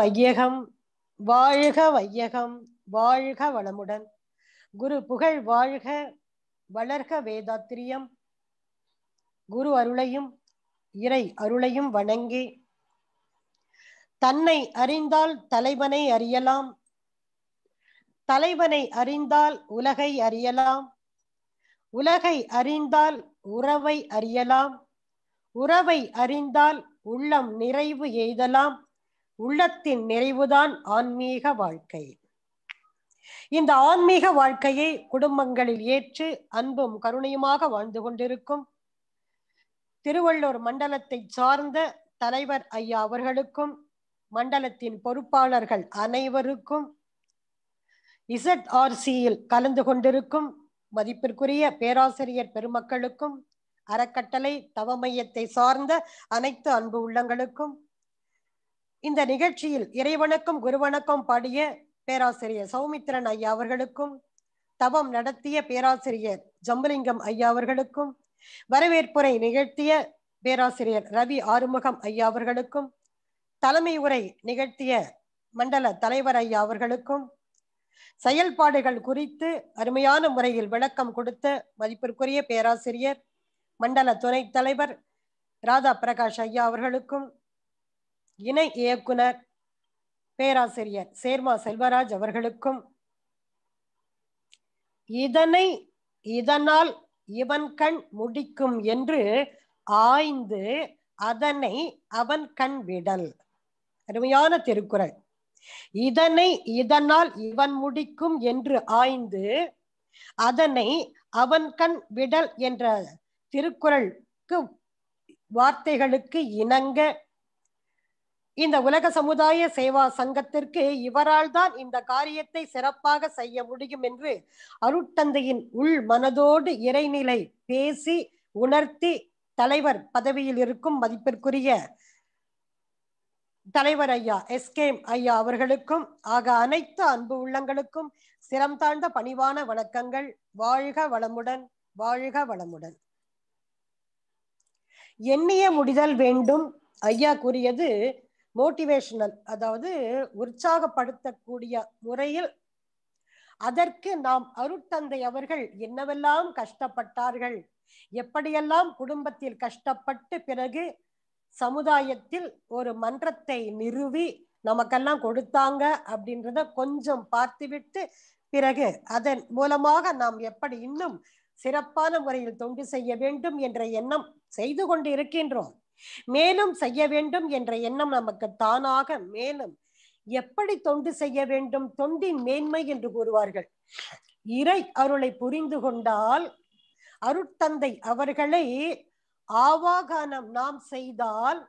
வையகம் வாழ்க வையகம் வாழ்க வளமுடன் குரு புகழ் வாழ்க வளர்க வேதாத்திரியம் குரு அருளையும் இறை அருளையும் வணங்கி தன்னை அறிந்தால் தலைவனை அறியலாம் தலைவனை அறிந்தால் உலகை அறியலாம் உலகை அறிந்தால் உறவை அறியலாம் உறவை அறிந்தால் உள்ளம் நிறைவு எய்தலாம் உள்ளத்தின் நிறைவுதான் ஆன்மீக வாழ்க்கை இந்த ஆன்மீக வாழ்க்கையை குடும்பங்களில் ஏற்று அன்பும் கருணையுமாக வாழ்ந்து கொண்டிருக்கும் திருவள்ளூர் மண்டலத்தை சார்ந்த தலைவர் ஐயா அவர்களுக்கும் மண்டலத்தின் பொறுப்பாளர்கள் அனைவருக்கும் இசட் ஆர்சியில் கலந்து கொண்டிருக்கும் மதிப்பிற்குரிய பேராசிரியர் பெருமக்களுக்கும் அறக்கட்டளை தவமையத்தை சார்ந்த அனைத்து அன்பு உள்ளங்களுக்கும் இந்த நிகழ்ச்சியில் இறைவனுக்கும் குருவணக்கம் பாடிய பேராசிரியர் சௌமித்திரன் ஐயா அவர்களுக்கும் தவம் நடத்திய பேராசிரியர் ஜம்புலிங்கம் ஐயா அவர்களுக்கும் வரவேற்புரை நிகழ்த்திய பேராசிரியர் ரவி ஆறுமுகம் ஐயா அவர்களுக்கும் தலைமை உரை நிகழ்த்திய மண்டல தலைவர் ஐயா அவர்களுக்கும் செயல்பாடுகள் குறித்து அருமையான முறையில் விளக்கம் கொடுத்த மதிப்பிற்குரிய பேராசிரியர் மண்டல துணைத் தலைவர் ராதா பிரகாஷ் ஐயா அவர்களுக்கும் இணை இயக்குனர் பேராசிரியர் சேர்மா செல்வராஜ் அவர்களுக்கும் இதனை இதனால் இவன் கண் முடிக்கும் என்று ஆய்ந்து அதனை அவன் கண் விடல் அருமையான திருக்குறள் இதனை இதனால் இவன் முடிக்கும் என்று ஆய்ந்து அதனை அவன் கண் விடல் என்ற திருக்குறளுக்கு வார்த்தைகளுக்கு இணங்க இந்த உலக சமுதாய சேவா சங்கத்திற்கு இவரால் தான் இந்த காரியத்தை சிறப்பாக செய்ய முடியும் என்று அருட்தந்தையின் உள் மனதோடு இறைநிலை பேசி உணர்த்தி தலைவர் பதவியில் இருக்கும் மதிப்பிற்குரிய தலைவர் ஐயா எஸ் கே ஐயா அவர்களுக்கும் ஆக அனைத்து அன்பு உள்ளங்களுக்கும் சிரம் தாழ்ந்த பணிவான வணக்கங்கள் வாழ்க வளமுடன் வாழ்க வளமுடன் எண்ணிய முடிதல் வேண்டும் ஐயா கூறியது மோட்டிவேஷனல் அதாவது உற்சாகப்படுத்தக்கூடிய முறையில் அதற்கு நாம் அருட்தந்தை அவர்கள் என்னவெல்லாம் கஷ்டப்பட்டார்கள் எப்படியெல்லாம் குடும்பத்தில் கஷ்டப்பட்டு பிறகு சமுதாயத்தில் ஒரு மன்றத்தை நிறுவி நமக்கெல்லாம் கொடுத்தாங்க அப்படின்றத கொஞ்சம் பார்த்துவிட்டு பிறகு அதன் மூலமாக நாம் எப்படி இன்னும் சிறப்பான முறையில் தொண்டு செய்ய வேண்டும் என்ற எண்ணம் செய்து கொண்டு இருக்கின்றோம் மேலும் செய்ய வேண்டும் என்ற எண்ணம் நமக்கு தானாக மேலும் எப்படி தொண்டு செய்ய வேண்டும் தொண்டின் மேன்மை என்று கூறுவார்கள் இறை அருளை புரிந்து கொண்டால் அருட்தந்தை அவர்களை ஆவாகானம் நாம் செய்தால்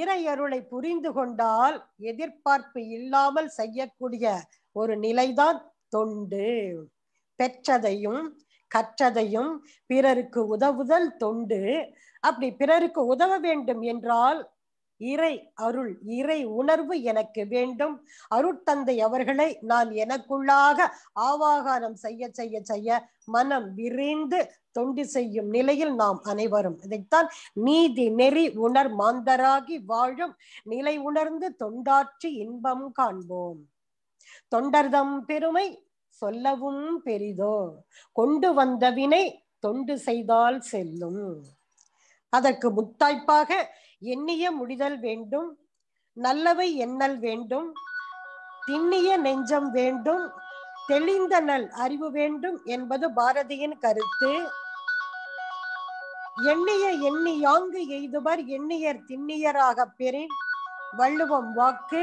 இறை அருளை புரிந்து கொண்டால் எதிர்பார்ப்பு இல்லாமல் செய்யக்கூடிய ஒரு நிலைதான் தொண்டு பெற்றதையும் கற்றதையும் பிறருக்கு உதவுதல் தொண்டு அப்படி பிறருக்கு உதவ வேண்டும் என்றால் இறை அருள் இறை உணர்வு எனக்கு வேண்டும் அருட்தந்தை அவர்களை நான் எனக்குள்ளாக ஆவாகாரம் செய்ய செய்ய செய்ய மனம் விரிந்து தொண்டு செய்யும் நிலையில் நாம் அனைவரும் இதைத்தான் நீதி நெறி உணர் மாந்தராகி வாழும் நிலை உணர்ந்து தொண்டாற்றி இன்பம் காண்போம் தொண்டர்தம் பெருமை சொல்லவும் பெரிதோ கொண்டு வந்த வினை தொண்டு செய்தால் செல்லும் அதற்கு முத்தாய்ப்பாக எண்ணிய முடிதல் வேண்டும் நல்லவை எண்ணல் வேண்டும் திண்ணிய நெஞ்சம் வேண்டும் தெளிந்த நல் அறிவு வேண்டும் என்பது பாரதியின் கருத்து எண்ணிய எண்ணி யாங்கு எய்துவர் எண்ணியர் திண்ணியராக பெறின் வள்ளுவம் வாக்கு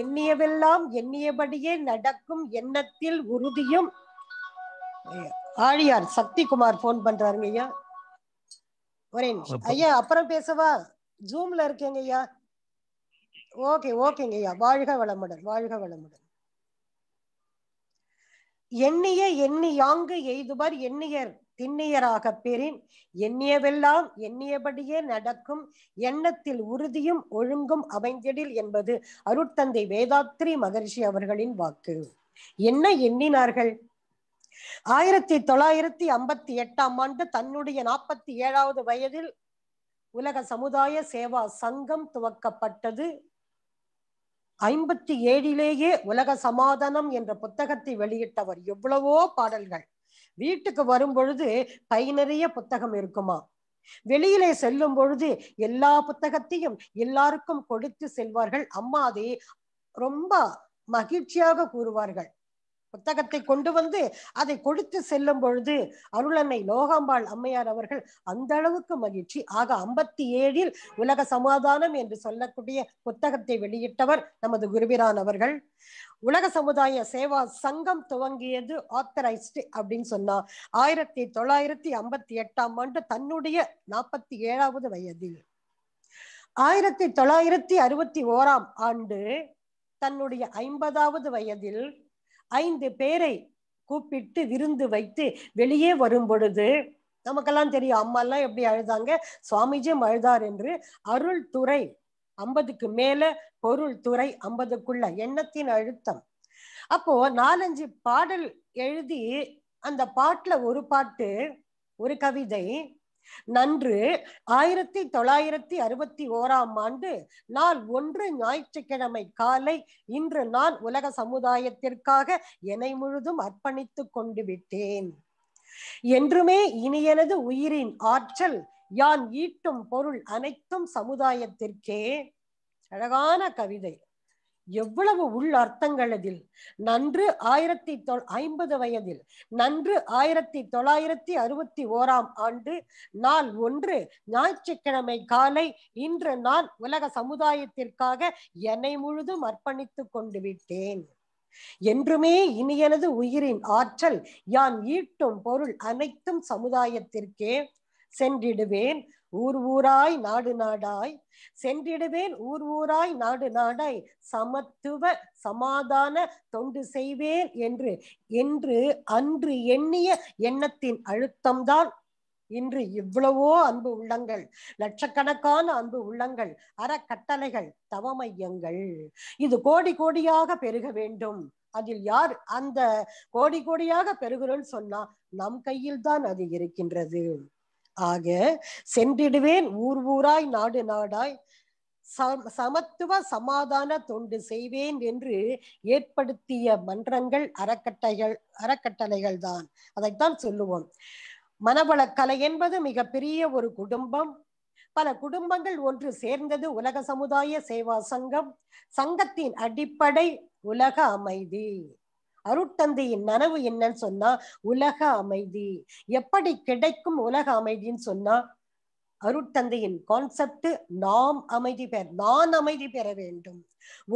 எண்ணியவெல்லாம் எண்ணியபடியே நடக்கும் எண்ணத்தில் உறுதியும் ஆழியார் சக்தி குமார் போன் பண்றாருங்க ஐயா ஒரே ஐயா அப்புறம் பேசவா ஜூம்ல இருக்கேங்க ஐயா ஓகே ஓகேங்க ஐயா வாழ்க வளமுடன் வாழ்க வளமுடன் எண்ணிய எண்ணி யாங்கு எய்துபார் எண்ணியர் திண்ணியராக பெறின் எண்ணியவெல்லாம் எண்ணியபடியே நடக்கும் எண்ணத்தில் உறுதியும் ஒழுங்கும் அமைஞ்சிடில் என்பது அருட்தந்தை வேதாத்ரி மகர்ஷி அவர்களின் வாக்கு என்ன எண்ணினார்கள் ஆயிரத்தி தொள்ளாயிரத்தி ஐம்பத்தி எட்டாம் ஆண்டு தன்னுடைய நாற்பத்தி ஏழாவது வயதில் உலக சமுதாய சேவா சங்கம் துவக்கப்பட்டது ஐம்பத்தி ஏழிலேயே உலக சமாதானம் என்ற புத்தகத்தை வெளியிட்டவர் எவ்வளவோ பாடல்கள் வீட்டுக்கு வரும் பொழுது கை நிறைய புத்தகம் இருக்குமா வெளியிலே செல்லும் பொழுது எல்லா புத்தகத்தையும் எல்லாருக்கும் கொடுத்து செல்வார்கள் அம்மா ரொம்ப மகிழ்ச்சியாக கூறுவார்கள் புத்தகத்தை கொண்டு வந்து அதை கொடுத்து செல்லும் பொழுது அருளன்னை லோகாம்பாள் அம்மையார் அவர்கள் அந்த அளவுக்கு மகிழ்ச்சி ஆக ஐம்பத்தி ஏழில் உலக சமாதானம் என்று சொல்லக்கூடிய புத்தகத்தை வெளியிட்டவர் நமது குருவிரான் அவர்கள் உலக சமுதாய சேவா சங்கம் துவங்கியது ஆத்தரைஸ்டு அப்படின்னு சொன்னா ஆயிரத்தி தொள்ளாயிரத்தி ஐம்பத்தி எட்டாம் ஆண்டு தன்னுடைய நாற்பத்தி ஏழாவது வயதில் ஆயிரத்தி தொள்ளாயிரத்தி அறுபத்தி ஓராம் ஆண்டு தன்னுடைய ஐம்பதாவது வயதில் ஐந்து பேரை கூப்பிட்டு விருந்து வைத்து வெளியே வரும் பொழுது நமக்கெல்லாம் தெரியும் அம்மா எல்லாம் எப்படி அழுதாங்க சுவாமிஜியும் அழுதார் என்று அருள் துறை ஐம்பதுக்கு மேல பொருள் துறை ஐம்பதுக்குள்ள எண்ணத்தின் அழுத்தம் அப்போ நாலஞ்சு பாடல் எழுதி அந்த பாட்டுல ஒரு பாட்டு ஒரு கவிதை நன்று ஆயிரத்தி தொள்ளாயிரத்தி அறுபத்தி ஓராம் ஆண்டு நாள் ஒன்று ஞாயிற்றுக்கிழமை காலை இன்று நான் உலக சமுதாயத்திற்காக என்னை முழுதும் அர்ப்பணித்துக் கொண்டு விட்டேன் என்றுமே இனியனது உயிரின் ஆற்றல் யான் ஈட்டும் பொருள் அனைத்தும் சமுதாயத்திற்கே அழகான கவிதை எவ்வளவு உள் அர்த்தங்கள் அதில் நன்று ஆயிரத்தி தொ ஐம்பது வயதில் நன்று ஆயிரத்தி தொள்ளாயிரத்தி அறுபத்தி ஓராம் ஆண்டு நாள் ஒன்று ஞாயிற்றுக்கிழமை காலை இன்று நான் உலக சமுதாயத்திற்காக என்னை முழுதும் அர்ப்பணித்துக் கொண்டு விட்டேன் என்றுமே இனியனது உயிரின் ஆற்றல் யான் ஈட்டும் பொருள் அனைத்தும் சமுதாயத்திற்கே சென்றிடுவேன் ஊர் ஊராய் நாடு நாடாய் சென்றிடுவேன் ஊர் ஊராய் நாடு நாடாய் சமத்துவ சமாதான தொண்டு செய்வேன் என்று என்று அன்று எண்ணிய எண்ணத்தின் அழுத்தம்தான் இன்று இவ்வளவோ அன்பு உள்ளங்கள் லட்சக்கணக்கான அன்பு உள்ளங்கள் அறக்கட்டளைகள் தவ மையங்கள் இது கோடி கோடியாக பெருக வேண்டும் அதில் யார் அந்த கோடி கோடியாக பெருகிறோன்னு சொன்னா நம் கையில் தான் அது இருக்கின்றது ஆக சென்றிடுவேன் ஊர் ஊராய் நாடு நாடாய் சமத்துவ சமாதான தொண்டு செய்வேன் என்று ஏற்படுத்திய மன்றங்கள் அறக்கட்டைகள் அறக்கட்டளைகள் தான் அதைத்தான் சொல்லுவோம் மனவள கலை என்பது மிக பெரிய ஒரு குடும்பம் பல குடும்பங்கள் ஒன்று சேர்ந்தது உலக சமுதாய சேவா சங்கம் சங்கத்தின் அடிப்படை உலக அமைதி அருட்தந்தையின் நனவு என்னன்னு சொன்னா உலக அமைதி எப்படி கிடைக்கும் உலக அமைதின்னு சொன்னா அருட்தந்தையின் கான்செப்ட் நாம் அமைதி பெற நான் அமைதி பெற வேண்டும்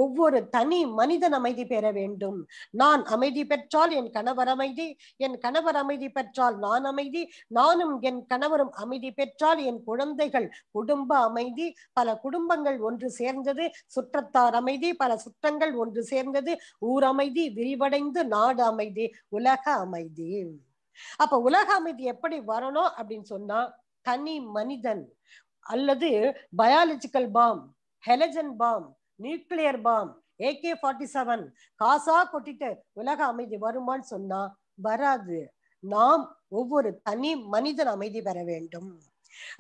ஒவ்வொரு தனி மனிதன் அமைதி பெற வேண்டும் நான் அமைதி பெற்றால் என் கணவர் அமைதி என் கணவர் அமைதி பெற்றால் நான் அமைதி நானும் என் கணவரும் அமைதி பெற்றால் என் குழந்தைகள் குடும்ப அமைதி பல குடும்பங்கள் ஒன்று சேர்ந்தது சுற்றத்தார் அமைதி பல சுற்றங்கள் ஒன்று சேர்ந்தது ஊர் அமைதி விரிவடைந்து நாடு அமைதி உலக அமைதி அப்ப உலக அமைதி எப்படி வரணும் அப்படின்னு சொன்னா தனி மனிதன் அல்லது biological bomb hydrogen bomb nuclear bomb AK forty seven காசா கொட்டிட்டு உலக அமைதி வருமான்னு சொன்னா வராது நாம் ஒவ்வொரு தனி மனிதன் அமைதி பெற வேண்டும்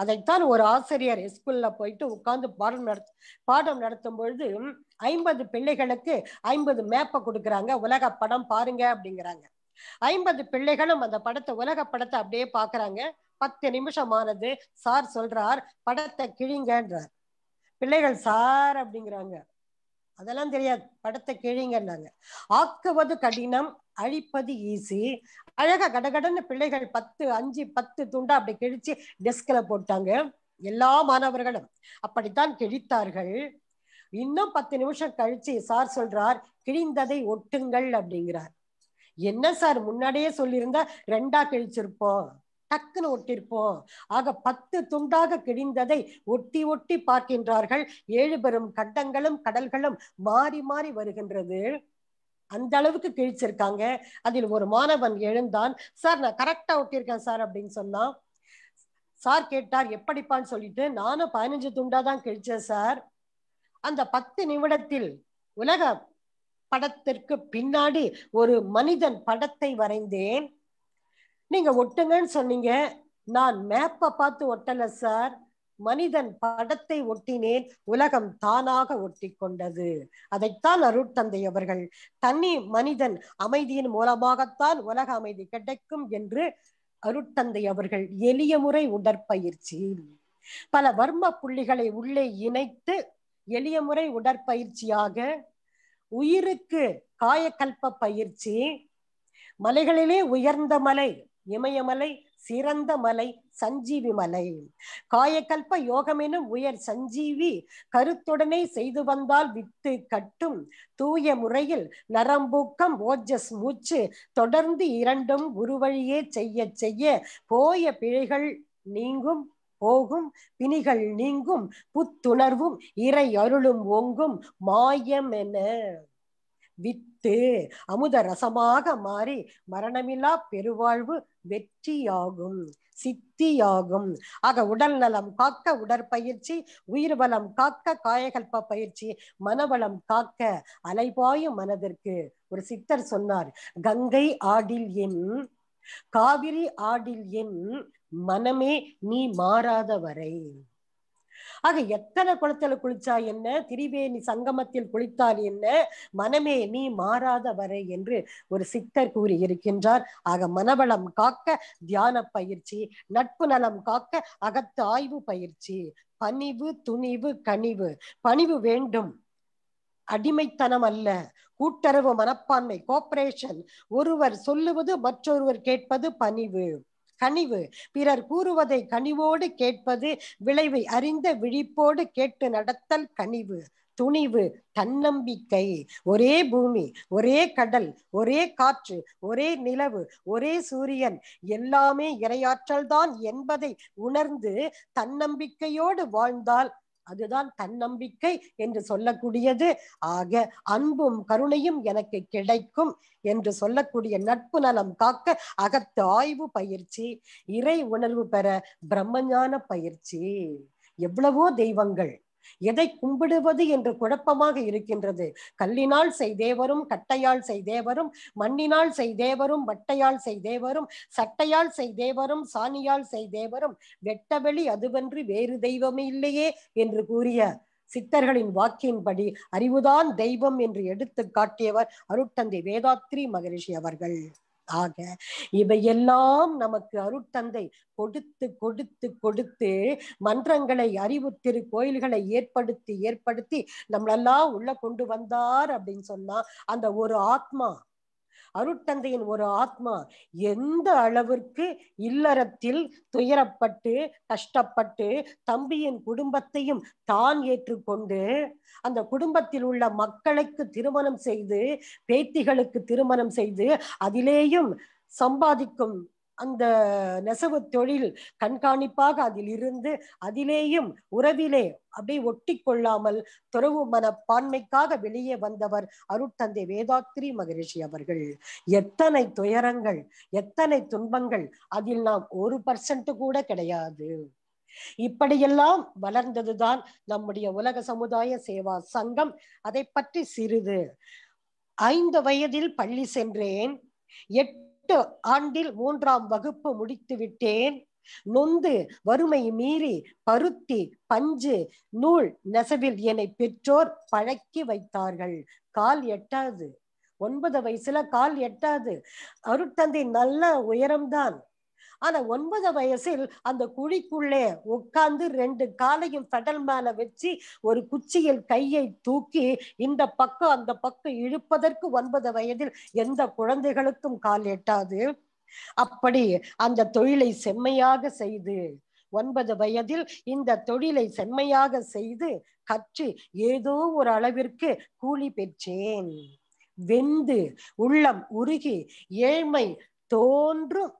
அதைத்தான் ஒரு ஆசிரியர் ஸ்கூல்ல போயிட்டு உட்கார்ந்து பாடம் நடத் பாடம் நடத்தும் பொழுது ஐம்பது பிள்ளைகளுக்கு ஐம்பது மேப்பை கொடுக்குறாங்க உலக படம் பாருங்க அப்படிங்கிறாங்க ஐம்பது பிள்ளைகளும் அந்த படத்தை உலக படத்தை அப்படியே பாக்குறாங்க பத்து நிமிஷம் ஆனது சார் சொல்றார் படத்தை கிழிங்கன்றார் பிள்ளைகள் சார் அப்படிங்கிறாங்க அதெல்லாம் தெரியாது படத்தை கிழிங்கன்றாங்க ஆக்குவது கடினம் அழிப்பது ஈஸி அழகா கடகடன்னு பிள்ளைகள் பத்து அஞ்சு பத்து துண்டா அப்படி கிழிச்சு டெஸ்கில் போட்டாங்க எல்லா மாணவர்களும் அப்படித்தான் கிழித்தார்கள் இன்னும் பத்து நிமிஷம் கழிச்சு சார் சொல்றார் கிழிந்ததை ஒட்டுங்கள் அப்படிங்கிறார் என்ன சார் முன்னாடியே சொல்லியிருந்தா ரெண்டா கிழிச்சிருப்போம் டக்குன்னு ஒட்டிருப்போம் ஆக பத்து துண்டாக கிழிந்ததை ஒட்டி ஒட்டி பார்க்கின்றார்கள் ஏழு பெரும் கண்டங்களும் கடல்களும் மாறி மாறி வருகின்றது அந்த அளவுக்கு கிழிச்சிருக்காங்க அதில் ஒரு மாணவன் எழுந்தான் சார் நான் கரெக்டா ஒட்டியிருக்கேன் சார் அப்படின்னு சொன்னான் சார் கேட்டார் எப்படிப்பான்னு சொல்லிட்டு நானும் பதினஞ்சு துண்டா தான் கிழிச்சேன் சார் அந்த பத்து நிமிடத்தில் உலக படத்திற்கு பின்னாடி ஒரு மனிதன் படத்தை வரைந்தேன் நீங்க ஒட்டுங்கன்னு சொன்னீங்க நான் மேப்பை பார்த்து ஒட்டல சார் மனிதன் படத்தை ஒட்டினேன் உலகம் தானாக ஒட்டி கொண்டது அதைத்தான் அருட்தந்தை அவர்கள் தனி மனிதன் அமைதியின் மூலமாகத்தான் உலக அமைதி கிடைக்கும் என்று அருட்தந்தை அவர்கள் எளிய முறை உடற்பயிற்சி பல வர்ம புள்ளிகளை உள்ளே இணைத்து எளிய முறை உடற்பயிற்சியாக உயிருக்கு காயக்கல்ப பயிற்சி மலைகளிலே உயர்ந்த மலை இமயமலை சிறந்த மலை சஞ்சீவி மலை காயக்கல்ப யோகமெனும் உயர் சஞ்சீவி கருத்துடனே செய்து வந்தால் வித்து கட்டும் தூய முறையில் நரம்பூக்கம் ஓஜஸ் மூச்சு தொடர்ந்து இரண்டும் வழியே செய்ய செய்ய போய பிழைகள் நீங்கும் போகும் பிணிகள் நீங்கும் புத்துணர்வும் இறை அருளும் ஓங்கும் மாயம் என வித்து அமுத ரசமாக மாறி மரணமில்லா பெருவாழ்வு வெற்றியாகும் சித்தியாகும் ஆக உடல் நலம் காக்க உடற்பயிற்சி உயிர் வளம் காக்க காயகல்ப பயிற்சி மனவளம் காக்க அலைபாயும் மனதிற்கு ஒரு சித்தர் சொன்னார் கங்கை ஆடில் என் காவிரி ஆடில் என் மனமே நீ மாறாத வரை ஆக எத்தனை குளத்துல குளிச்சா என்ன திரிவேணி சங்கமத்தில் குளித்தால் என்ன மனமே நீ மாறாத வரை என்று ஒரு சித்தர் கூறி இருக்கின்றார் ஆக மனவளம் காக்க தியான பயிற்சி நட்பு நலம் காக்க அகத்து ஆய்வு பயிற்சி பணிவு துணிவு கனிவு பணிவு வேண்டும் அடிமைத்தனம் அல்ல கூட்டுறவு மனப்பான்மை கோபரேஷன் ஒருவர் சொல்லுவது மற்றொருவர் கேட்பது பணிவு கனிவு பிறர் கூறுவதை கனிவோடு கேட்பது விளைவை அறிந்த விழிப்போடு கேட்டு நடத்தல் கனிவு துணிவு தன்னம்பிக்கை ஒரே பூமி ஒரே கடல் ஒரே காற்று ஒரே நிலவு ஒரே சூரியன் எல்லாமே இரையாற்றல் தான் என்பதை உணர்ந்து தன்னம்பிக்கையோடு வாழ்ந்தால் அதுதான் தன்னம்பிக்கை என்று சொல்லக்கூடியது ஆக அன்பும் கருணையும் எனக்கு கிடைக்கும் என்று சொல்லக்கூடிய நட்பு நலம் காக்க அகத்து ஆய்வு பயிற்சி இறை உணர்வு பெற பிரம்மஞான பயிற்சி எவ்வளவோ தெய்வங்கள் எதை கும்பிடுவது என்று குழப்பமாக இருக்கின்றது கல்லினால் செய்தேவரும் கட்டையால் செய்தேவரும் மண்ணினால் செய்தேவரும் வட்டையால் செய்தேவரும் சட்டையால் செய்தேவரும் சாணியால் செய்தேவரும் வெட்டவெளி அதுவென்று வேறு தெய்வமே இல்லையே என்று கூறிய சித்தர்களின் வாக்கின்படி அறிவுதான் தெய்வம் என்று எடுத்து காட்டியவர் அருட்தந்தை வேதாத்ரி மகரிஷி அவர்கள் ஆக இவையெல்லாம் நமக்கு அருட்தந்தை கொடுத்து கொடுத்து கொடுத்து மன்றங்களை அறிவு திரு கோயில்களை ஏற்படுத்தி ஏற்படுத்தி நம்மளெல்லாம் உள்ள கொண்டு வந்தார் அப்படின்னு சொன்னா அந்த ஒரு ஆத்மா அருட்தந்தையின் ஒரு ஆத்மா எந்த அளவிற்கு இல்லறத்தில் துயரப்பட்டு கஷ்டப்பட்டு தம்பியின் குடும்பத்தையும் தான் ஏற்றுக்கொண்டு அந்த குடும்பத்தில் உள்ள மக்களுக்கு திருமணம் செய்து பேத்திகளுக்கு திருமணம் செய்து அதிலேயும் சம்பாதிக்கும் அந்த நெசவு தொழில் கண்காணிப்பாக அதில் இருந்து அதிலேயும் உறவிலே அப்படியே ஒட்டி கொள்ளாமல் துறவு மனப்பான்மைக்காக வெளியே வந்தவர் அருட்தந்தை வேதாத்ரி மகரிஷி அவர்கள் எத்தனை துயரங்கள் எத்தனை துன்பங்கள் அதில் நாம் ஒரு பர்சன்ட் கூட கிடையாது இப்படியெல்லாம் வளர்ந்ததுதான் நம்முடைய உலக சமுதாய சேவா சங்கம் அதை பற்றி சிறிது ஐந்து வயதில் பள்ளி சென்றேன் எட்டு எட்டு ஆண்டில் மூன்றாம் வகுப்பு முடித்து விட்டேன் நொந்து வறுமை மீறி பருத்தி பஞ்சு நூல் நெசவில் என்னை பெற்றோர் பழக்கி வைத்தார்கள் கால் எட்டாது ஒன்பது வயசுல கால் எட்டாது அருட்தந்தை நல்ல உயரம்தான் ஆனா ஒன்பது வயசில் அந்த குழிக்குள்ளே உட்கார்ந்து ரெண்டு காலையும் கடல் மேல வச்சு ஒரு குச்சியில் கையை தூக்கி இந்த பக்கம் அந்த பக்கம் இழுப்பதற்கு ஒன்பது வயதில் எந்த குழந்தைகளுக்கும் கால் எட்டாது அப்படி அந்த தொழிலை செம்மையாக செய்து ஒன்பது வயதில் இந்த தொழிலை செம்மையாக செய்து கற்று ஏதோ ஒரு அளவிற்கு கூலி பெற்றேன் வெந்து உள்ளம் உருகி ஏழ்மை தோன்றும்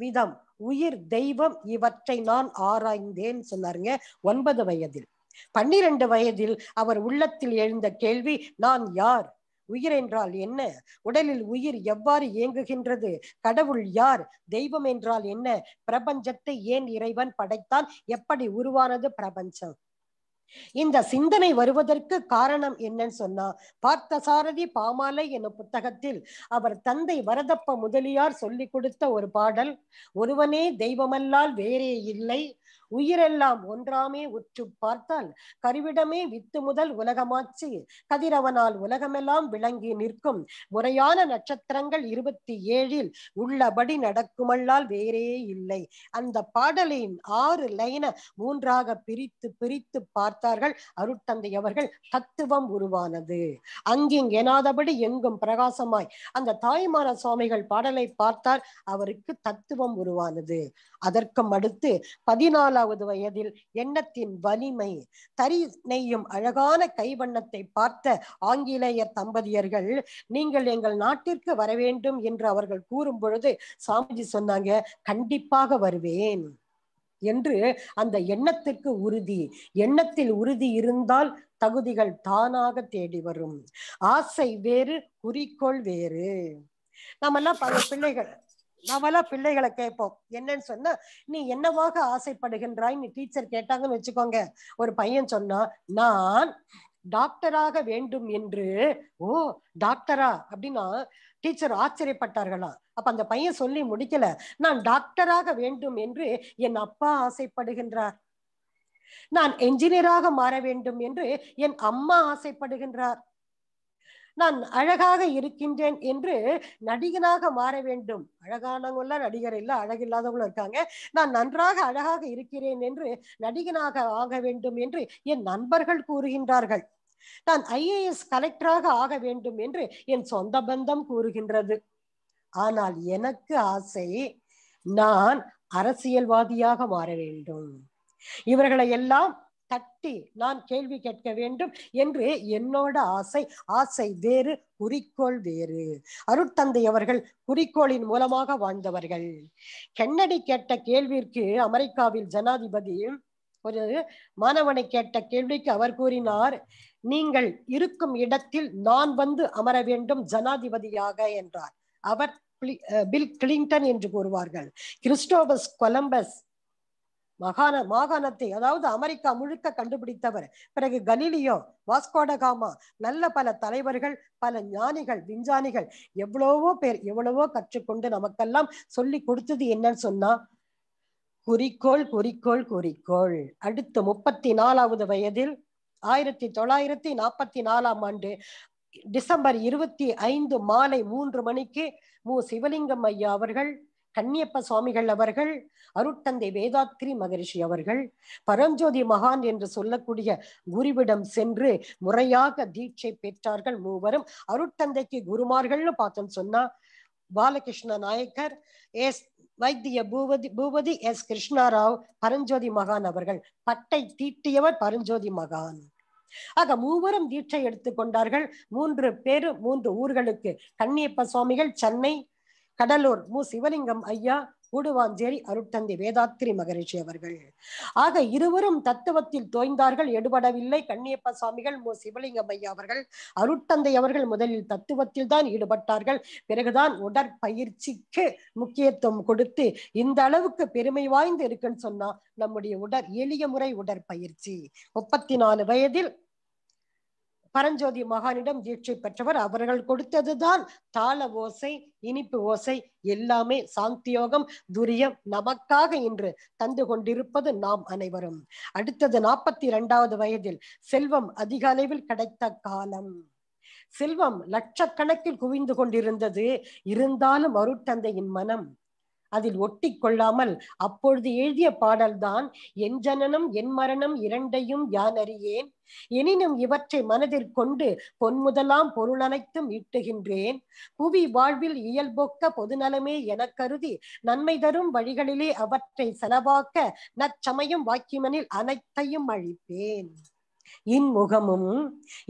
விதம் உயிர் தெய்வம் இவற்றை நான் ஆராய்ந்தேன் சொன்னாருங்க ஒன்பது வயதில் பன்னிரண்டு வயதில் அவர் உள்ளத்தில் எழுந்த கேள்வி நான் யார் உயிர் என்றால் என்ன உடலில் உயிர் எவ்வாறு இயங்குகின்றது கடவுள் யார் தெய்வம் என்றால் என்ன பிரபஞ்சத்தை ஏன் இறைவன் படைத்தான் எப்படி உருவானது பிரபஞ்சம் இந்த சிந்தனை வருவதற்கு காரணம் என்னன்னு சொன்னா பார்த்தசாரதி பாமாலை என்னும் புத்தகத்தில் அவர் தந்தை வரதப்ப முதலியார் சொல்லி கொடுத்த ஒரு பாடல் ஒருவனே தெய்வமல்லால் வேறே இல்லை உயிரெல்லாம் ஒன்றாமே உற்று பார்த்தால் கருவிடமே வித்து முதல் உலகமாச்சு கதிரவனால் உலகமெல்லாம் விளங்கி நிற்கும் முறையான நட்சத்திரங்கள் இருபத்தி ஏழில் உள்ளபடி நடக்குமல்லால் வேறே இல்லை அந்த பாடலின் ஆறு லைன மூன்றாக பிரித்து பிரித்து பார்த்தார்கள் அருட்தந்தை அவர்கள் தத்துவம் உருவானது அங்கிங் எனாதபடி எங்கும் பிரகாசமாய் அந்த தாய்மான சுவாமிகள் பாடலை பார்த்தார் அவருக்கு தத்துவம் உருவானது அதற்கும் அடுத்து பதினாலாம் மூன்றாவது வயதில் எண்ணத்தின் வலிமை தறி நெய்யும் அழகான கைவண்ணத்தை பார்த்த ஆங்கிலேயர் தம்பதியர்கள் நீங்கள் எங்கள் நாட்டிற்கு வர வேண்டும் என்று அவர்கள் கூறும் பொழுது சாமிஜி சொன்னாங்க கண்டிப்பாக வருவேன் என்று அந்த எண்ணத்திற்கு உறுதி எண்ணத்தில் உறுதி இருந்தால் தகுதிகள் தானாக தேடி வரும் ஆசை வேறு குறிக்கோள் வேறு நம்ம எல்லாம் பல பிள்ளைகள் நாமெல்லாம் பிள்ளைகளை கேட்போம் என்னன்னு சொன்னா நீ என்னவாக ஆசைப்படுகின்றாய் நீ டீச்சர் கேட்டாங்கன்னு வச்சுக்கோங்க ஒரு பையன் சொன்னா நான் டாக்டராக வேண்டும் என்று ஓ டாக்டரா அப்படின்னா டீச்சர் ஆச்சரியப்பட்டார்களாம் அப்ப அந்த பையன் சொல்லி முடிக்கல நான் டாக்டராக வேண்டும் என்று என் அப்பா ஆசைப்படுகின்றார் நான் என்ஜினியராக மாற வேண்டும் என்று என் அம்மா ஆசைப்படுகின்றார் நான் அழகாக இருக்கின்றேன் என்று நடிகனாக மாற வேண்டும் அழகானவங்கள நடிகர் இல்ல அழகில்லாதவங்களும் இருக்காங்க நான் நன்றாக அழகாக இருக்கிறேன் என்று நடிகனாக ஆக வேண்டும் என்று என் நண்பர்கள் கூறுகின்றார்கள் நான் ஐஏஎஸ் கலெக்டராக ஆக வேண்டும் என்று என் சொந்த பந்தம் கூறுகின்றது ஆனால் எனக்கு ஆசை நான் அரசியல்வாதியாக மாற வேண்டும் இவர்களை எல்லாம் தட்டி நான் கேள்வி கேட்க வேண்டும் என்று என்னோட ஆசை ஆசை வேறு குறிக்கோள் வேறு அருட்தந்தை அவர்கள் குறிக்கோளின் மூலமாக வாழ்ந்தவர்கள் கென்னடி கேட்ட கேள்விற்கு அமெரிக்காவில் ஜனாதிபதி ஒரு மாணவனை கேட்ட கேள்விக்கு அவர் கூறினார் நீங்கள் இருக்கும் இடத்தில் நான் வந்து அமர வேண்டும் ஜனாதிபதியாக என்றார் அவர் பில் கிளிண்டன் என்று கூறுவார்கள் கிறிஸ்டோபஸ் கொலம்பஸ் மகாண மாகாணத்தை அதாவது அமெரிக்கா முழுக்க கண்டுபிடித்தவர் பிறகு கலீலியோ வாஸ்கோடகாமா நல்ல பல தலைவர்கள் பல ஞானிகள் விஞ்ஞானிகள் எவ்வளவோ பேர் எவ்வளவோ கற்றுக்கொண்டு நமக்கெல்லாம் சொல்லி கொடுத்தது என்னன்னு சொன்னா குறிக்கோள் குறிக்கோள் குறிக்கோள் அடுத்து முப்பத்தி நாலாவது வயதில் ஆயிரத்தி தொள்ளாயிரத்தி நாற்பத்தி நாலாம் ஆண்டு டிசம்பர் இருபத்தி ஐந்து மாலை மூன்று மணிக்கு மு சிவலிங்கம் ஐயா அவர்கள் கன்னியப்ப சுவாமிகள் அவர்கள் அருட்தந்தை வேதாத்ரி மகரிஷி அவர்கள் பரஞ்சோதி மகான் என்று சொல்லக்கூடிய குருவிடம் சென்று முறையாக தீட்சை பெற்றார்கள் மூவரும் அருட்தந்தைக்கு குருமார்கள்னு பார்த்தோம் சொன்னா பாலகிருஷ்ண நாயக்கர் எஸ் வைத்திய பூபதி பூபதி எஸ் கிருஷ்ணாராவ் பரஞ்சோதி மகான் அவர்கள் பட்டை தீட்டியவர் பரஞ்சோதி மகான் ஆக மூவரும் தீட்சை எடுத்துக்கொண்டார்கள் மூன்று பேரு மூன்று ஊர்களுக்கு கண்ணியப்ப சுவாமிகள் சென்னை கடலூர் மு சிவலிங்கம் ஐயா கூடுவாஞ்சேரி அருட்தந்தை வேதாத்திரி மகரிஷி அவர்கள் ஆக இருவரும் தத்துவத்தில் தோய்ந்தார்கள் எடுபடவில்லை கண்ணியப்ப சுவாமிகள் மு சிவலிங்கம் ஐயா அவர்கள் அருட்டந்தை அவர்கள் முதலில் தத்துவத்தில் தான் ஈடுபட்டார்கள் பிறகுதான் உடற்பயிற்சிக்கு முக்கியத்துவம் கொடுத்து இந்த அளவுக்கு பெருமை வாய்ந்து இருக்குன்னு சொன்னா நம்முடைய உடற் எளிய முறை உடற்பயிற்சி முப்பத்தி நாலு வயதில் பரஞ்சோதி மகானிடம் தீட்சை பெற்றவர் அவர்கள் கொடுத்ததுதான் தாள ஓசை இனிப்பு ஓசை எல்லாமே சாந்தியோகம் துரியம் நமக்காக இன்று தந்து கொண்டிருப்பது நாம் அனைவரும் அடுத்தது நாற்பத்தி இரண்டாவது வயதில் செல்வம் அதிக அளவில் கிடைத்த காலம் செல்வம் லட்சக்கணக்கில் குவிந்து கொண்டிருந்தது இருந்தாலும் அருட்டந்தையின் மனம் அதில் ஒட்டி கொள்ளாமல் அப்பொழுது எழுதிய பாடல்தான் என் ஜனனம் என் மரணம் இரண்டையும் யான் அறியேன் எனினும் இவற்றை மனதில் கொண்டு பொன்முதலாம் பொருளனைத்தும் ஈட்டுகின்றேன் புவி வாழ்வில் இயல்போக்க பொதுநலமே என கருதி நன்மை தரும் வழிகளிலே அவற்றை செலவாக்க நச்சமயம் வாக்கியமனில் அனைத்தையும் அழிப்பேன் இன் முகமும்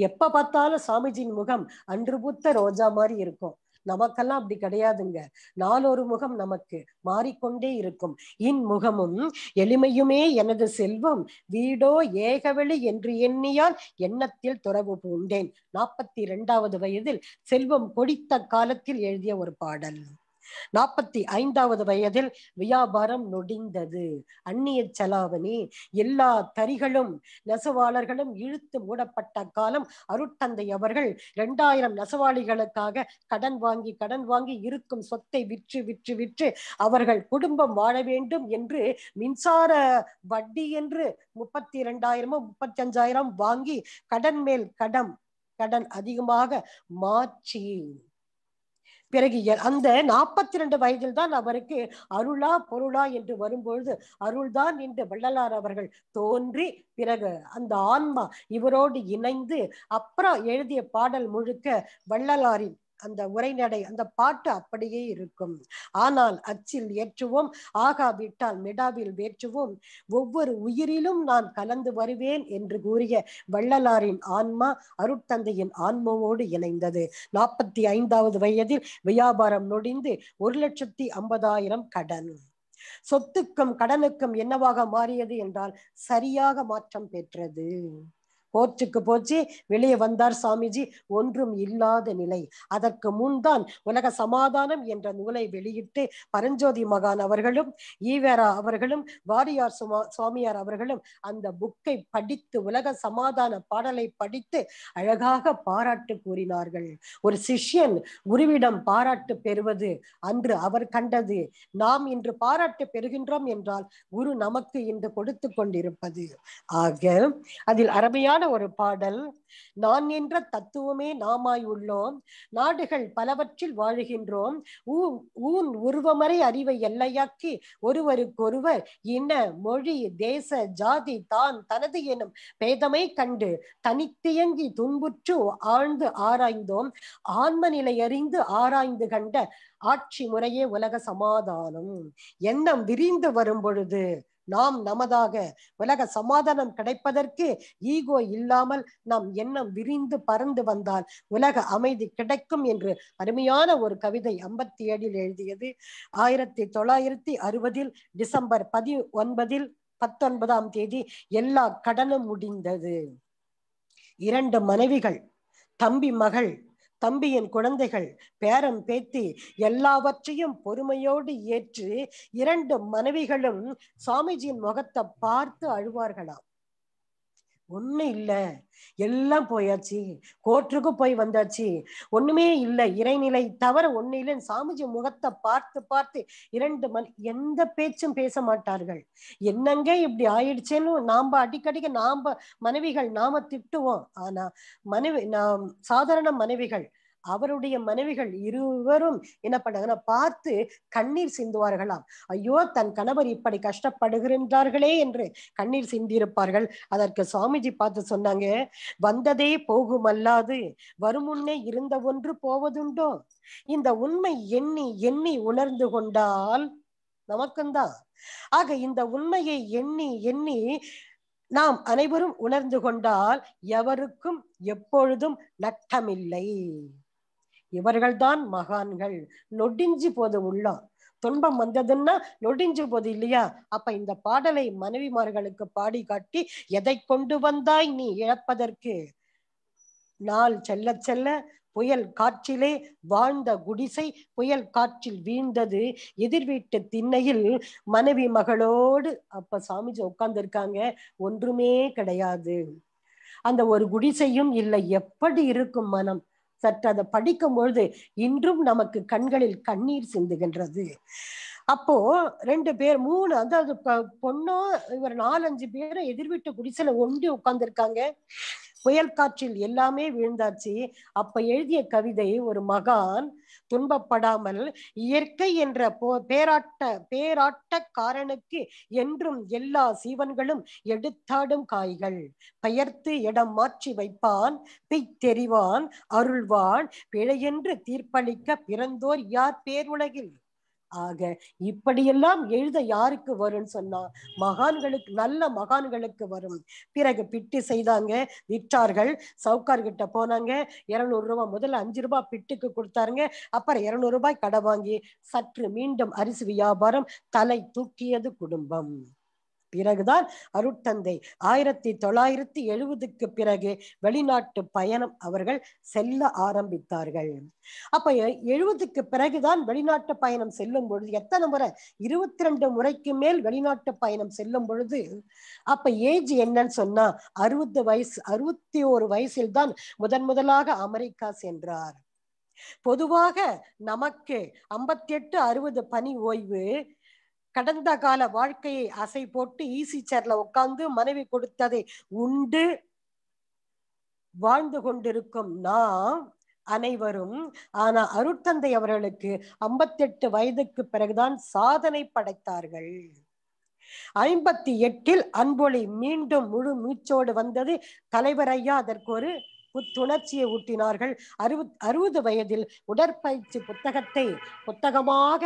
எப்ப பார்த்தாலும் சாமிஜியின் முகம் அன்று புத்த ரோஜா மாதிரி இருக்கும் நமக்கெல்லாம் அப்படி கிடையாதுங்க நாலொரு முகம் நமக்கு மாறிக்கொண்டே இருக்கும் இன் முகமும் எளிமையுமே எனது செல்வம் வீடோ ஏகவெளி என்று எண்ணியால் எண்ணத்தில் துறவு பூண்டேன் நாற்பத்தி இரண்டாவது வயதில் செல்வம் கொடித்த காலத்தில் எழுதிய ஒரு பாடல் நாற்பத்தி ஐந்தாவது வயதில் வியாபாரம் நொடிந்தது அந்நிய செலாவணி எல்லா தரிகளும் நெசவாளர்களும் இழுத்து மூடப்பட்ட காலம் அருட்டந்தை அவர்கள் இரண்டாயிரம் நெசவாளிகளுக்காக கடன் வாங்கி கடன் வாங்கி இருக்கும் சொத்தை விற்று விற்று விற்று அவர்கள் குடும்பம் வாழ வேண்டும் என்று மின்சார வட்டி என்று முப்பத்தி இரண்டாயிரமோ முப்பத்தி அஞ்சாயிரம் வாங்கி கடன் மேல் கடன் கடன் அதிகமாக மாற்றி பிறகு அந்த நாற்பத்தி ரெண்டு வயதில் தான் அவருக்கு அருளா பொருளா என்று வரும்பொழுது அருள்தான் என்று வள்ளலார் அவர்கள் தோன்றி பிறகு அந்த ஆன்மா இவரோடு இணைந்து அப்புறம் எழுதிய பாடல் முழுக்க வள்ளலாரின் அந்த உரைநடை அந்த பாட்டு அப்படியே இருக்கும் ஆனால் அச்சில் ஏற்றுவோம் ஆகாவிட்டால் மிடாவில் வேற்றுவோம் ஒவ்வொரு உயிரிலும் நான் கலந்து வருவேன் என்று கூறிய வள்ளலாரின் ஆன்மா அருட்தந்தையின் ஆன்மாவோடு இணைந்தது நாற்பத்தி ஐந்தாவது வயதில் வியாபாரம் நொடிந்து ஒரு லட்சத்தி ஐம்பதாயிரம் கடன் சொத்துக்கும் கடனுக்கும் என்னவாக மாறியது என்றால் சரியாக மாற்றம் பெற்றது கோர்ட்டுக்கு போச்சு வெளியே வந்தார் சாமிஜி ஒன்றும் இல்லாத நிலை அதற்கு முன்தான் உலக சமாதானம் என்ற நூலை வெளியிட்டு பரஞ்சோதி மகான் அவர்களும் ஈவேரா அவர்களும் வாரியார் சுமா சுவாமியார் அவர்களும் அந்த புக்கை படித்து உலக சமாதான பாடலை படித்து அழகாக பாராட்டு கூறினார்கள் ஒரு சிஷ்யன் குருவிடம் பாராட்டு பெறுவது அன்று அவர் கண்டது நாம் இன்று பாராட்டு பெறுகின்றோம் என்றால் குரு நமக்கு இன்று கொடுத்து கொண்டிருப்பது ஆக அதில் அருமையான அழகான ஒரு பாடல் நான் என்ற தத்துவமே நாமாய் உள்ளோம் நாடுகள் பலவற்றில் வாழ்கின்றோம் ஊன் உருவமறை அறிவை எல்லையாக்கி ஒருவருக்கொருவர் இன மொழி தேச ஜாதி தான் தனது எனும் பேதமை கண்டு தனித்தியங்கி துன்புற்று ஆழ்ந்து ஆராய்ந்தோம் ஆன்ம நிலை அறிந்து ஆராய்ந்து கண்ட ஆட்சி முறையே உலக சமாதானம் எண்ணம் விரிந்து வரும் பொழுது நாம் நமதாக உலக சமாதானம் கிடைப்பதற்கு ஈகோ இல்லாமல் நாம் எண்ணம் விரிந்து பறந்து வந்தால் உலக அமைதி கிடைக்கும் என்று அருமையான ஒரு கவிதை ஐம்பத்தி ஏழில் எழுதியது ஆயிரத்தி தொள்ளாயிரத்தி அறுபதில் டிசம்பர் பதி ஒன்பதில் பத்தொன்பதாம் தேதி எல்லா கடனும் முடிந்தது இரண்டு மனைவிகள் தம்பி மகள் தம்பியின் குழந்தைகள் பேரம் பேத்தி எல்லாவற்றையும் பொறுமையோடு ஏற்று இரண்டு மனைவிகளும் சுவாமிஜியின் முகத்தை பார்த்து அழுவார்களாம் ஒண்ணு இல்ல எல்லாம் போயாச்சு கோர்ட்டுக்கும் போய் வந்தாச்சு ஒண்ணுமே இல்லை இறைநிலை தவிர ஒண்ணு இல்லைன்னு சாமிஜி முகத்தை பார்த்து பார்த்து இரண்டு மணி எந்த பேச்சும் பேச மாட்டார்கள் என்னங்க இப்படி ஆயிடுச்சேன்னு நாம அடிக்கடிக்கு நாம மனைவிகள் நாம திட்டுவோம் ஆனா மனைவி நாம் சாதாரண மனைவிகள் அவருடைய மனைவிகள் இருவரும் என்ன பண்ணாங்கன்னா பார்த்து கண்ணீர் சிந்துவார்களாம் ஐயோ தன் கணவர் இப்படி கஷ்டப்படுகின்றார்களே என்று கண்ணீர் சிந்தியிருப்பார்கள் அதற்கு சுவாமிஜி பார்த்து சொன்னாங்க வந்ததே போகும் அல்லாது வருமுன்னே இருந்த ஒன்று போவதுண்டோ இந்த உண்மை எண்ணி எண்ணி உணர்ந்து கொண்டால் நமக்கும்தான் ஆக இந்த உண்மையை எண்ணி எண்ணி நாம் அனைவரும் உணர்ந்து கொண்டால் எவருக்கும் எப்பொழுதும் நட்டமில்லை இவர்கள்தான் மகான்கள் நொடிஞ்சு போது உள்ளம் துன்பம் வந்ததுன்னா நொடிஞ்சு போது இல்லையா அப்ப இந்த பாடலை மனைவிமார்களுக்கு பாடி காட்டி எதை கொண்டு வந்தாய் நீ இழப்பதற்கு நாள் செல்ல செல்ல புயல் காற்றிலே வாழ்ந்த குடிசை புயல் காற்றில் வீழ்ந்தது எதிர் வீட்டு திண்ணையில் மனைவி மகளோடு அப்ப சாமிஜி உட்கார்ந்துருக்காங்க ஒன்றுமே கிடையாது அந்த ஒரு குடிசையும் இல்லை எப்படி இருக்கும் மனம் சற்று அதை படிக்கும் பொழுது இன்றும் நமக்கு கண்களில் கண்ணீர் சிந்துகின்றது அப்போ ரெண்டு பேர் மூணு அதாவது பொண்ணும் இவர் நாலஞ்சு பேரும் எதிர்விட்டு குடிசையில ஒண்டி உட்கார்ந்துருக்காங்க புயல் காற்றில் எல்லாமே விழுந்தாச்சு அப்ப எழுதிய கவிதை ஒரு மகான் துன்பப்படாமல் இயற்கை என்ற போ பேராட்ட பேராட்ட காரனுக்கு என்றும் எல்லா சீவன்களும் எடுத்தாடும் காய்கள் பெயர்த்து இடம் மாற்றி வைப்பான் தெரிவான் அருள்வான் பிழையென்று தீர்ப்பளிக்க பிறந்தோர் யார் பேருலகில் ஆக இப்படியெல்லாம் எழுத யாருக்கு வரும்னு சொன்னா மகான்களுக்கு நல்ல மகான்களுக்கு வரும் பிறகு பிட்டு செய்தாங்க விற்றார்கள் சவுக்கார்கிட்ட போனாங்க இருநூறு ரூபாய் முதல்ல அஞ்சு ரூபாய் பிட்டுக்கு கொடுத்தாருங்க அப்புறம் இருநூறு ரூபாய் கடை வாங்கி சற்று மீண்டும் அரிசி வியாபாரம் தலை தூக்கியது குடும்பம் பிறகுதான் அருட்தந்தை ஆயிரத்தி தொள்ளாயிரத்தி எழுபதுக்கு பிறகு வெளிநாட்டு பயணம் அவர்கள் செல்ல ஆரம்பித்தார்கள் அப்ப எழுபதுக்கு பிறகுதான் வெளிநாட்டு பயணம் செல்லும் பொழுது எத்தனை முறை இருபத்தி ரெண்டு முறைக்கு மேல் வெளிநாட்டு பயணம் செல்லும் பொழுது அப்ப ஏஜ் என்னன்னு சொன்னா அறுபது வயசு அறுபத்தி ஒரு வயசில் தான் முதன் முதலாக அமெரிக்கா சென்றார் பொதுவாக நமக்கு ஐம்பத்தி எட்டு அறுபது பணி ஓய்வு கடந்த கால வாழ்க்கையை அசை போட்டு ஈசி சேர்ல உட்கார்ந்து மனைவி கொடுத்ததை உண்டு வாழ்ந்து கொண்டிருக்கும் நாம் அனைவரும் ஆனா அருட்தந்தை அவர்களுக்கு எட்டு வயதுக்கு பிறகுதான் சாதனை படைத்தார்கள் ஐம்பத்தி எட்டில் அன்பொழி மீண்டும் முழு மூச்சோடு வந்தது தலைவர் ஐயா அதற்கு ஒரு புத்துணர்ச்சியை ஊட்டினார்கள் அறுபத் அறுபது வயதில் உடற்பயிற்சி புத்தகத்தை புத்தகமாக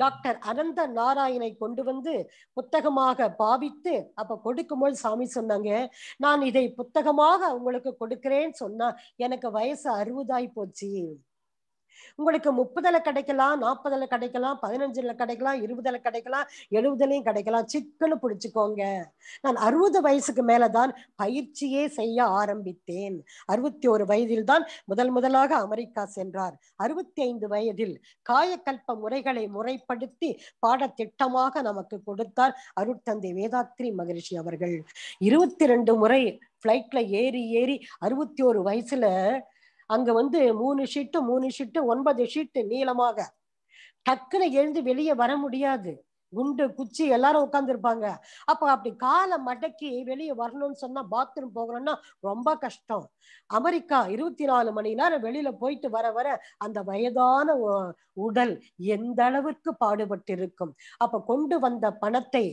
டாக்டர் அனந்த நாராயணை கொண்டு வந்து புத்தகமாக பாவித்து அப்ப கொடுக்கும்போது சாமி சொன்னாங்க நான் இதை புத்தகமாக உங்களுக்கு கொடுக்கிறேன்னு சொன்னா எனக்கு வயசு அறுபதாய் போச்சு உங்களுக்கு முப்பதுல கிடைக்கலாம் நாற்பதுல கிடைக்கலாம் பதினஞ்சுல கிடைக்கலாம் இருபதுல கிடைக்கலாம் எழுபதுலையும் கிடைக்கலாம் சிக்கனு பிடிச்சுக்கோங்க நான் அறுபது வயசுக்கு மேலதான் பயிற்சியே செய்ய ஆரம்பித்தேன் அறுபத்தி ஒரு வயதில் தான் முதல் முதலாக அமெரிக்கா சென்றார் அறுபத்தி ஐந்து வயதில் காயக்கல்ப முறைகளை முறைப்படுத்தி பாடத்திட்டமாக நமக்கு கொடுத்தார் அருட்தந்தை வேதாத்ரி மகரிஷி அவர்கள் இருபத்தி ரெண்டு முறை பிளைட்ல ஏறி ஏறி அறுபத்தி ஒரு வயசுல அங்க வந்து மூணு ஷீட்டு மூணு ஷீட்டு ஒன்பது ஷீட்டு நீளமாக டக்குன்னு எழுந்து வெளியே வர முடியாது குண்டு குச்சி எல்லாரும் உட்காந்துருப்பாங்க அப்ப அப்படி காலை மடக்கி வெளியே வரணும்னு சொன்னா பாத்ரூம் போகணும்னா ரொம்ப கஷ்டம் அமெரிக்கா இருபத்தி நாலு மணி நேரம் வெளியில போயிட்டு வர வர அந்த வயதான உடல் எந்த அளவிற்கு இருக்கும் அப்ப கொண்டு வந்த பணத்தை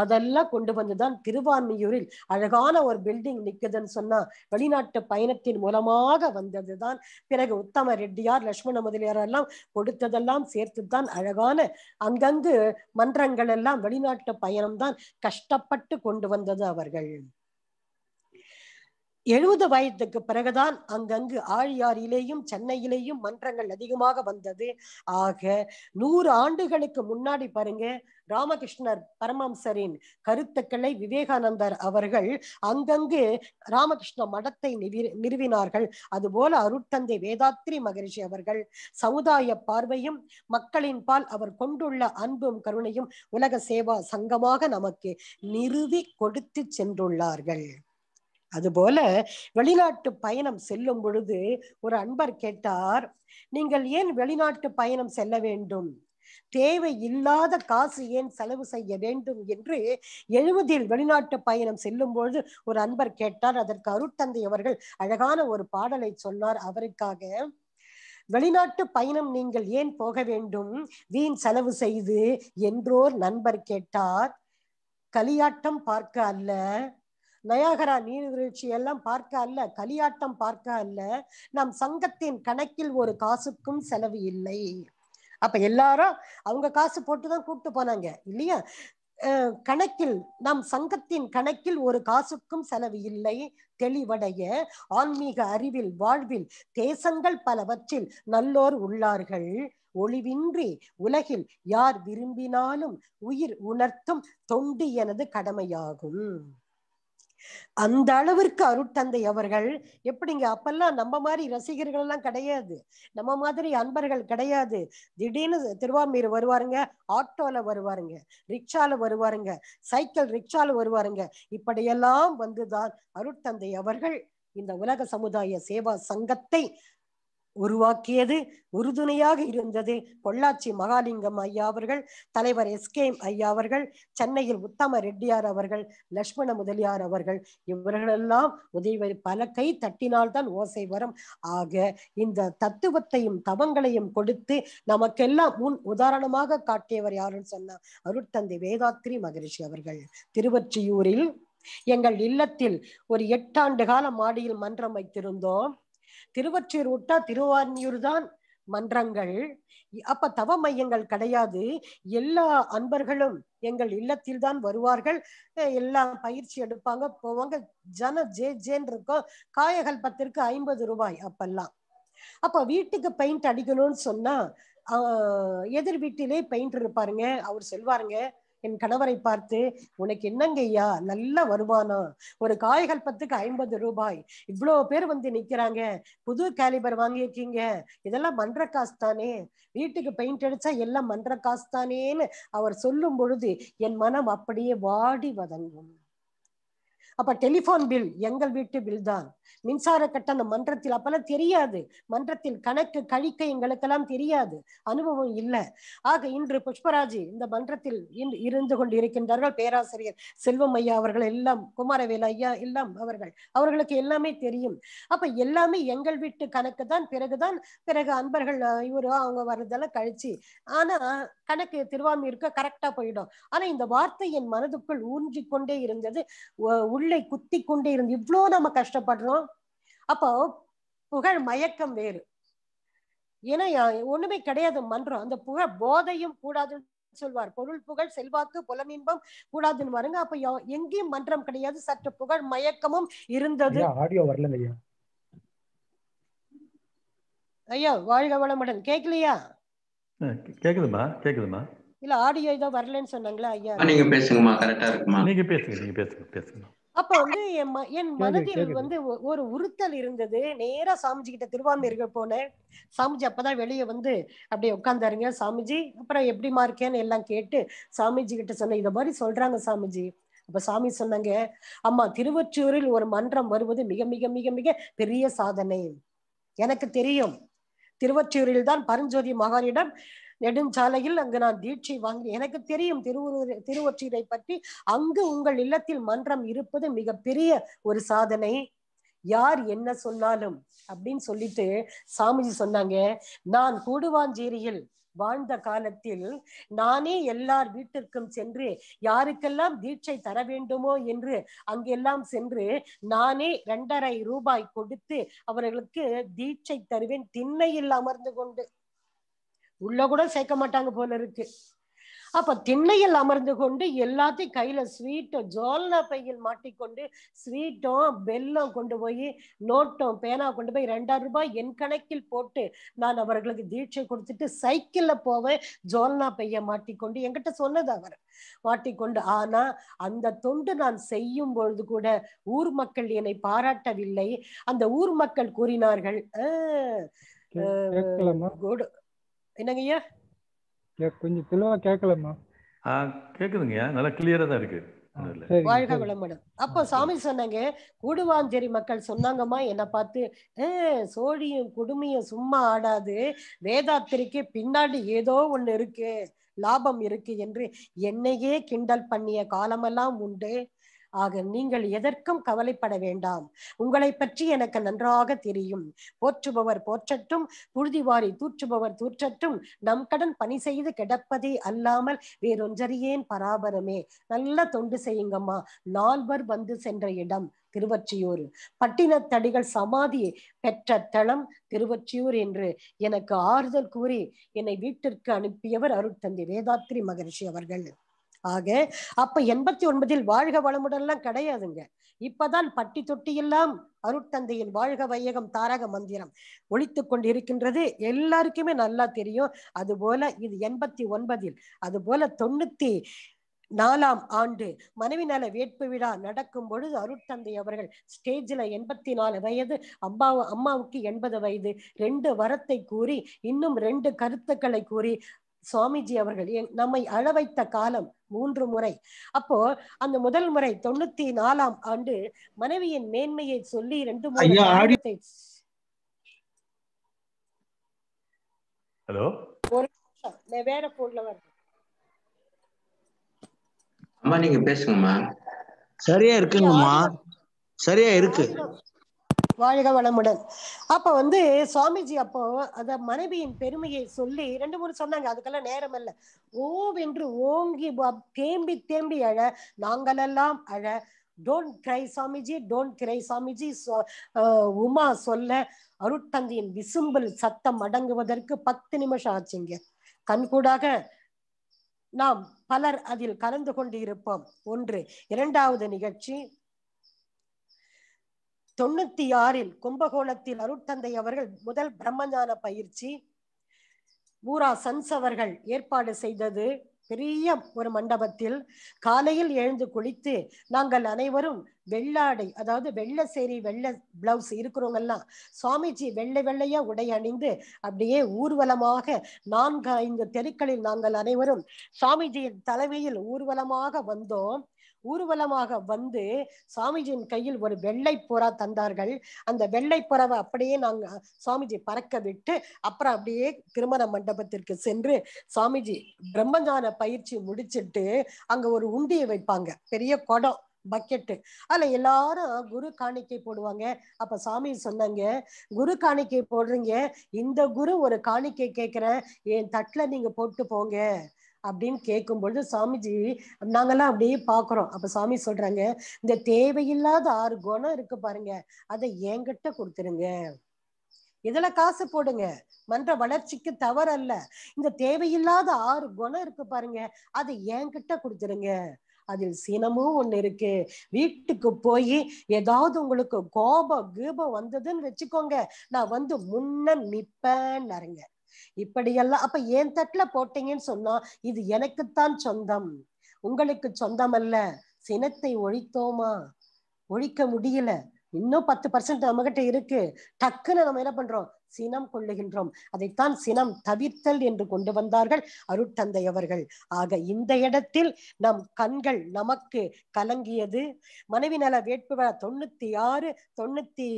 அதெல்லாம் கொண்டு வந்துதான் திருவான்மியூரில் அழகான ஒரு பில்டிங் நிக்குதுன்னு சொன்னா வெளிநாட்டு பயணத்தின் மூலமாக வந்ததுதான் பிறகு உத்தம ரெட்டியார் லட்சுமண முதலியார் எல்லாம் கொடுத்ததெல்லாம் சேர்த்து தான் அழகான அங்கங்கு மன்ற விவரங்கள் எல்லாம் வெளிநாட்டு பயணம்தான் கஷ்டப்பட்டு கொண்டு வந்தது அவர்கள் எழுபது வயதுக்கு பிறகுதான் அங்கங்கு ஆழியாரிலேயும் சென்னையிலேயும் மன்றங்கள் அதிகமாக வந்தது ஆக நூறு ஆண்டுகளுக்கு முன்னாடி பாருங்க ராமகிருஷ்ணர் பரமம்சரின் கருத்துக்களை விவேகானந்தர் அவர்கள் அங்கங்கு ராமகிருஷ்ண மடத்தை நிறுவினார்கள் அதுபோல அருட்தந்தை வேதாத்ரி மகரிஷி அவர்கள் சமுதாய பார்வையும் மக்களின் பால் அவர் கொண்டுள்ள அன்பும் கருணையும் உலக சேவா சங்கமாக நமக்கு நிறுவி கொடுத்து சென்றுள்ளார்கள் அதுபோல வெளிநாட்டு பயணம் செல்லும் பொழுது ஒரு அன்பர் கேட்டார் நீங்கள் ஏன் வெளிநாட்டு பயணம் செல்ல வேண்டும் தேவை இல்லாத காசு ஏன் செலவு செய்ய வேண்டும் என்று எழுபதில் வெளிநாட்டு பயணம் செல்லும் பொழுது ஒரு அன்பர் கேட்டார் அதற்கு அருட்தந்தை அவர்கள் அழகான ஒரு பாடலை சொன்னார் அவருக்காக வெளிநாட்டு பயணம் நீங்கள் ஏன் போக வேண்டும் வீண் செலவு செய்து என்றோர் நண்பர் கேட்டார் கலியாட்டம் பார்க்க அல்ல நயாகரா நீர்வீழ்ச்சி எல்லாம் பார்க்க அல்ல கலியாட்டம் பார்க்க அல்ல நம் சங்கத்தின் கணக்கில் ஒரு காசுக்கும் செலவு இல்லை அப்ப எல்லாரும் அவங்க காசு போட்டுதான் கூப்பிட்டு போனாங்க இல்லையா கணக்கில் நம் சங்கத்தின் கணக்கில் ஒரு காசுக்கும் செலவு இல்லை தெளிவடைய ஆன்மீக அறிவில் வாழ்வில் தேசங்கள் பலவற்றில் நல்லோர் உள்ளார்கள் ஒளிவின்றி உலகில் யார் விரும்பினாலும் உயிர் உணர்த்தும் தொண்டு எனது கடமையாகும் அந்த அளவிற்கு அருட்தந்தை அவர்கள் எப்படிங்க அப்பெல்லாம் நம்ம மாதிரி ரசிகர்கள் எல்லாம் கிடையாது நம்ம மாதிரி அன்பர்கள் கிடையாது திடீர்னு திருவாமீர் வருவாருங்க ஆட்டோல வருவாருங்க ரிக்ஷால வருவாருங்க சைக்கிள் ரிக்ஷால வருவாருங்க இப்படியெல்லாம் வந்துதான் அருட்தந்தை அவர்கள் இந்த உலக சமுதாய சேவா சங்கத்தை உருவாக்கியது உறுதுணையாக இருந்தது பொள்ளாச்சி மகாலிங்கம் ஐயா அவர்கள் தலைவர் எஸ்கே ஐயா அவர்கள் சென்னையில் உத்தம ரெட்டியார் அவர்கள் லட்சுமண முதலியார் அவர்கள் இவர்களெல்லாம் உதவி பல கை தட்டினால்தான் ஓசை வரும் ஆக இந்த தத்துவத்தையும் தவங்களையும் கொடுத்து நமக்கெல்லாம் முன் உதாரணமாக காட்டியவர் யாருன்னு சொன்னா அருட்தந்தை வேதாத்ரி மகரிஷி அவர்கள் திருவொற்றியூரில் எங்கள் இல்லத்தில் ஒரு எட்டாண்டு கால மாடியில் மன்றம் வைத்திருந்தோம் திருவற்றியூர் விட்டா திருவான்மியூர் தான் மன்றங்கள் அப்ப தவ மையங்கள் கிடையாது எல்லா அன்பர்களும் எங்கள் இல்லத்தில் தான் வருவார்கள் எல்லாம் பயிற்சி எடுப்பாங்க போவாங்க ஜன ஜே ஜேன் இருக்கும் காயகல்பத்திற்கு ஐம்பது ரூபாய் அப்பெல்லாம் அப்ப வீட்டுக்கு பெயிண்ட் அடிக்கணும்னு சொன்னா எதிர் வீட்டிலே பெயிண்ட் இருப்பாருங்க அவர் சொல்வாருங்க என் கணவரை பார்த்து உனக்கு என்னங்க ஐயா நல்ல வருமானம் ஒரு காய்கள் பத்துக்கு ஐம்பது ரூபாய் இவ்வளவு பேர் வந்து நிக்கிறாங்க புது கேலிபர் வாங்கியிருக்கீங்க இதெல்லாம் மன்ற காசு தானே வீட்டுக்கு பெயிண்ட் அடிச்சா எல்லாம் மன்ற காசு தானேன்னு அவர் சொல்லும் பொழுது என் மனம் அப்படியே வாடி வதங்கும் அப்ப டெலிபோன் பில் எங்கள் வீட்டு பில் தான் மின்சார கட்டணம் மன்றத்தில் அப்பெல்லாம் தெரியாது மன்றத்தில் கணக்கு கழிக்க எங்களுக்கெல்லாம் தெரியாது அனுபவம் இல்லை ஆக இன்று புஷ்பராஜி இந்த மன்றத்தில் இருந்து கொண்டு இருக்கின்றார்கள் பேராசிரியர் செல்வம் ஐயா அவர்கள் எல்லாம் குமாரவேல் ஐயா எல்லாம் அவர்கள் அவர்களுக்கு எல்லாமே தெரியும் அப்ப எல்லாமே எங்கள் வீட்டு கணக்கு தான் பிறகுதான் பிறகு அன்பர்கள் இவரு அவங்க வர்றதெல்லாம் கழிச்சு ஆனா கணக்கு திருவாமூருக்கு கரெக்டா போயிடும் ஆனா இந்த வார்த்தை என் மனதுக்குள் ஊன்றி கொண்டே இருந்தது உள்ளே குத்தி கொண்டே இருந்து இவ்வளவு நம்ம கஷ்டப்படுறோம் அப்போ புகழ் மயக்கம் வேறு ஏன்னா ஒண்ணுமே கிடையாது மன்றம் அந்த புகழ் போதையும் கூடாதுன்னு சொல்வார் பொருள் புகழ் செல்வாக்கு புலமின்பம் கூடாதுன்னு வருங்க அப்ப எங்கேயும் மன்றம் கிடையாது சற்று புகழ் மயக்கமும் இருந்தது ஆடியோ வரல ஐயா வாழ்க வளமுடன் கேட்கலையா கேக்குதுமா கேக்குதுமா இல்ல ஆடியோ இதோ வரலன்னு சொன்னாங்களா ஐயா நீங்க பேசுங்கம்மா கரெக்டா இருக்குமா நீங்க பேசுங்க நீங்க பேசுங்க பேசுங்க அப்ப வந்து என் மனதில் வந்து ஒரு உறுத்தல் இருந்தது நேரா சாமிஜி கிட்ட திருவாமியர்கள் போனேன் சாமிஜி அப்பதான் வெளியே வந்து அப்படியே உட்காந்தாருங்க சாமிஜி அப்புறம் எப்படிமா இருக்கேன்னு எல்லாம் கேட்டு சாமிஜி கிட்ட சொன்னேன் இதை மாதிரி சொல்றாங்க சாமிஜி அப்ப சாமி சொன்னாங்க அம்மா திருவொற்றியூரில் ஒரு மன்றம் வருவது மிக மிக மிக மிக பெரிய சாதனை எனக்கு தெரியும் திருவற்றியூரில் தான் பரஞ்சோதி மகானிடம் நெடுஞ்சாலையில் அங்கு நான் தீட்சை வாங்கி எனக்கு தெரியும் திருவுரு திருவொற்றியூரை பற்றி அங்கு உங்கள் இல்லத்தில் மன்றம் இருப்பது மிக பெரிய ஒரு சாதனை யார் என்ன சொன்னாலும் அப்படின்னு சொல்லிட்டு சாமிஜி சொன்னாங்க நான் கூடுவாஞ்சேரியில் வாழ்ந்த காலத்தில் நானே எல்லார் வீட்டிற்கும் சென்று யாருக்கெல்லாம் தீட்சை தர வேண்டுமோ என்று அங்கெல்லாம் சென்று நானே இரண்டரை ரூபாய் கொடுத்து அவர்களுக்கு தீட்சை தருவேன் திண்ணையில் அமர்ந்து கொண்டு உள்ள கூட சேர்க்க மாட்டாங்க போல இருக்கு அப்ப திண்ணையில் அமர்ந்து கொண்டு எல்லாத்தையும் கையில ஸ்வீட்டோ ஜோல்னா பையில் மாட்டிக்கொண்டு ஸ்வீட்டும் பெல்லும் கொண்டு போய் நோட்டும் பேனா கொண்டு போய் ரெண்டாயிரம் ரூபாய் என் கணக்கில் போட்டு நான் அவர்களுக்கு தீட்சை கொடுத்துட்டு சைக்கிள்ல போவேன் ஜோல்னா பைய மாட்டிக்கொண்டு என்கிட்ட சொன்னது அவர் மாட்டிக்கொண்டு ஆனா அந்த தொண்டு நான் செய்யும் பொழுது கூட ஊர் மக்கள் என்னை பாராட்டவில்லை அந்த ஊர் மக்கள் கூறினார்கள் என்னங்கய்யா கொஞ்சம் தெளிவா கேட்கலம்மா கேக்குதுங்கய்யா நல்லா கிளியரா தான் இருக்கு வாழ்க வளமுடன் அப்போ சாமி சொன்னாங்க கூடுவாஞ்சேரி மக்கள் சொன்னாங்கம்மா என்ன பார்த்து சோழியும் குடுமையும் சும்மா ஆடாது வேதாத்திரிக்கு பின்னாடி ஏதோ ஒண்ணு இருக்கு லாபம் இருக்கு என்று என்னையே கிண்டல் பண்ணிய காலமெல்லாம் உண்டு ஆக நீங்கள் எதற்கும் கவலைப்பட வேண்டாம் உங்களை பற்றி எனக்கு நன்றாக தெரியும் போற்றுபவர் போற்றட்டும் புழுதிவாரி தூற்றுபவர் தூற்றட்டும் நம் கடன் பணி செய்து கிடப்பதே அல்லாமல் வேறொன்றறியேன் பராபரமே நல்ல தொண்டு செய்யுங்கம்மா நால்வர் வந்து சென்ற இடம் திருவற்றியூர் பட்டினத்தடிகள் சமாதி பெற்ற தளம் திருவற்றியூர் என்று எனக்கு ஆறுதல் கூறி என்னை வீட்டிற்கு அனுப்பியவர் அருட்தந்தி வேதாத்ரி மகரிஷி அவர்கள் ஆக அப்ப எண்பத்தி ஒன்பதில் வாழ்க வளமுடன்லாம் கிடையாதுங்க இப்பதான் பட்டி தொட்டி எல்லாம் அருட்டந்தையின் வாழ்க வையகம் தாரக மந்திரம் ஒழித்து கொண்டிருக்கின்றது எல்லாருக்குமே நல்லா தெரியும் அதுபோல இது எண்பத்தி ஒன்பதில் அதுபோல தொண்ணூத்தி நாலாம் ஆண்டு மனைவி நல வேட்பு விழா நடக்கும் பொழுது அருட்தந்தை அவர்கள் ஸ்டேஜில் எண்பத்தி நாலு வயது அம்மா அம்மாவுக்கு எண்பது வயது ரெண்டு வரத்தை கூறி இன்னும் ரெண்டு கருத்துக்களை கூறி சுவாமிஜி அவர்கள் நம்மை அழவைத்த காலம் மூன்று முறை அப்போ அந்த முதல் முறை தொண்ணூத்தி நாலாம் ஆண்டு மனைவியின் மேன்மையை சொல்லி ரெண்டு முறை ஹலோ ஒரு வேற போன்ல வருது அம்மா நீங்க பேசுங்கம்மா சரியா இருக்குங்கம்மா சரியா இருக்கு வாழ்க வளமுடன் அப்ப வந்து சுவாமிஜி அப்போ அந்த மனைவியின் பெருமையை சொல்லி ரெண்டு மூணு சொன்னாங்க அதுக்கெல்லாம் நேரம் இல்லை ஓவென்று ஓங்கி தேம்பி தேம்பி அழ நாங்களெல்லாம் அழ don't cry Swamiji don't cry Swamiji Uma சொல்ல அருட்தந்தியின் விசும்பல் சத்தம் அடங்குவதற்கு பத்து நிமிஷம் ஆச்சுங்க கண்கூடாக நாம் பலர் அதில் கலந்து கொண்டிருப்போம் ஒன்று இரண்டாவது நிகழ்ச்சி தொண்ணூத்தி ஆறில் கும்பகோணத்தில் அருட்தந்தை அவர்கள் முதல் பிரம்மஞான பயிற்சி ஊரா சன்ஸ் அவர்கள் ஏற்பாடு செய்தது பெரிய ஒரு மண்டபத்தில் காலையில் எழுந்து குளித்து நாங்கள் அனைவரும் வெள்ளாடை அதாவது வெள்ள சேரி வெள்ளை பிளவுஸ் இருக்கிறவங்கெல்லாம் சுவாமிஜி வெள்ளை வெள்ளையா உடை அணிந்து அப்படியே ஊர்வலமாக நான்கு ஐந்து தெருக்களில் நாங்கள் அனைவரும் சுவாமிஜியின் தலைமையில் ஊர்வலமாக வந்தோம் ஊர்வலமாக வந்து சாமிஜியின் கையில் ஒரு வெள்ளை புறா தந்தார்கள் அந்த வெள்ளை புறவை அப்படியே நாங்க சுவாமிஜி பறக்க விட்டு அப்புறம் அப்படியே திருமண மண்டபத்திற்கு சென்று சாமிஜி பிரம்மஞ்சான பயிற்சி முடிச்சிட்டு அங்க ஒரு உண்டியை வைப்பாங்க பெரிய குடம் பக்கெட்டு அல்ல எல்லாரும் குரு காணிக்கை போடுவாங்க அப்ப சாமி சொன்னாங்க குரு காணிக்கை போடுறீங்க இந்த குரு ஒரு காணிக்கை கேக்குறேன் என் தட்டுல நீங்க போட்டு போங்க அப்படின்னு கேட்கும் பொழுது சாமிஜி நாங்கெல்லாம் அப்படியே பாக்குறோம் அப்ப சாமி சொல்றாங்க இந்த தேவையில்லாத ஆறு குணம் இருக்கு பாருங்க அதை என்கிட்ட கொடுத்துருங்க இதுல காசு போடுங்க மன்ற வளர்ச்சிக்கு தவறு அல்ல இந்த தேவையில்லாத ஆறு குணம் இருக்கு பாருங்க அதை என்கிட்ட கொடுத்துருங்க அதில் சினமும் ஒண்ணு இருக்கு வீட்டுக்கு போய் ஏதாவது உங்களுக்கு கோபம் கீபம் வந்ததுன்னு வச்சுக்கோங்க நான் வந்து முன்ன நிப்பேன்னாருங்க இப்படியெல்லாம் அப்ப ஏன் தட்டுல போட்டீங்கன்னு சொன்னா இது எனக்குத்தான் சொந்தம் உங்களுக்கு சொந்தம் அல்ல சினத்தை ஒழித்தோமா ஒழிக்க முடியல இன்னும் பத்து பர்சன்ட் நம்ம கிட்ட இருக்கு டக்குன்னு நம்ம என்ன பண்றோம் சினம் கொள்ளுகின்றோம் அதைத்தான் சினம் தவிர்த்தல் என்று கொண்டு வந்தார்கள் அருட்தந்தை அவர்கள் ஆக இந்த இடத்தில் நம் கண்கள் நமக்கு கலங்கியது மனைவி நல வேட்புமனு தொண்ணூத்தி ஆறு தொண்ணூத்தி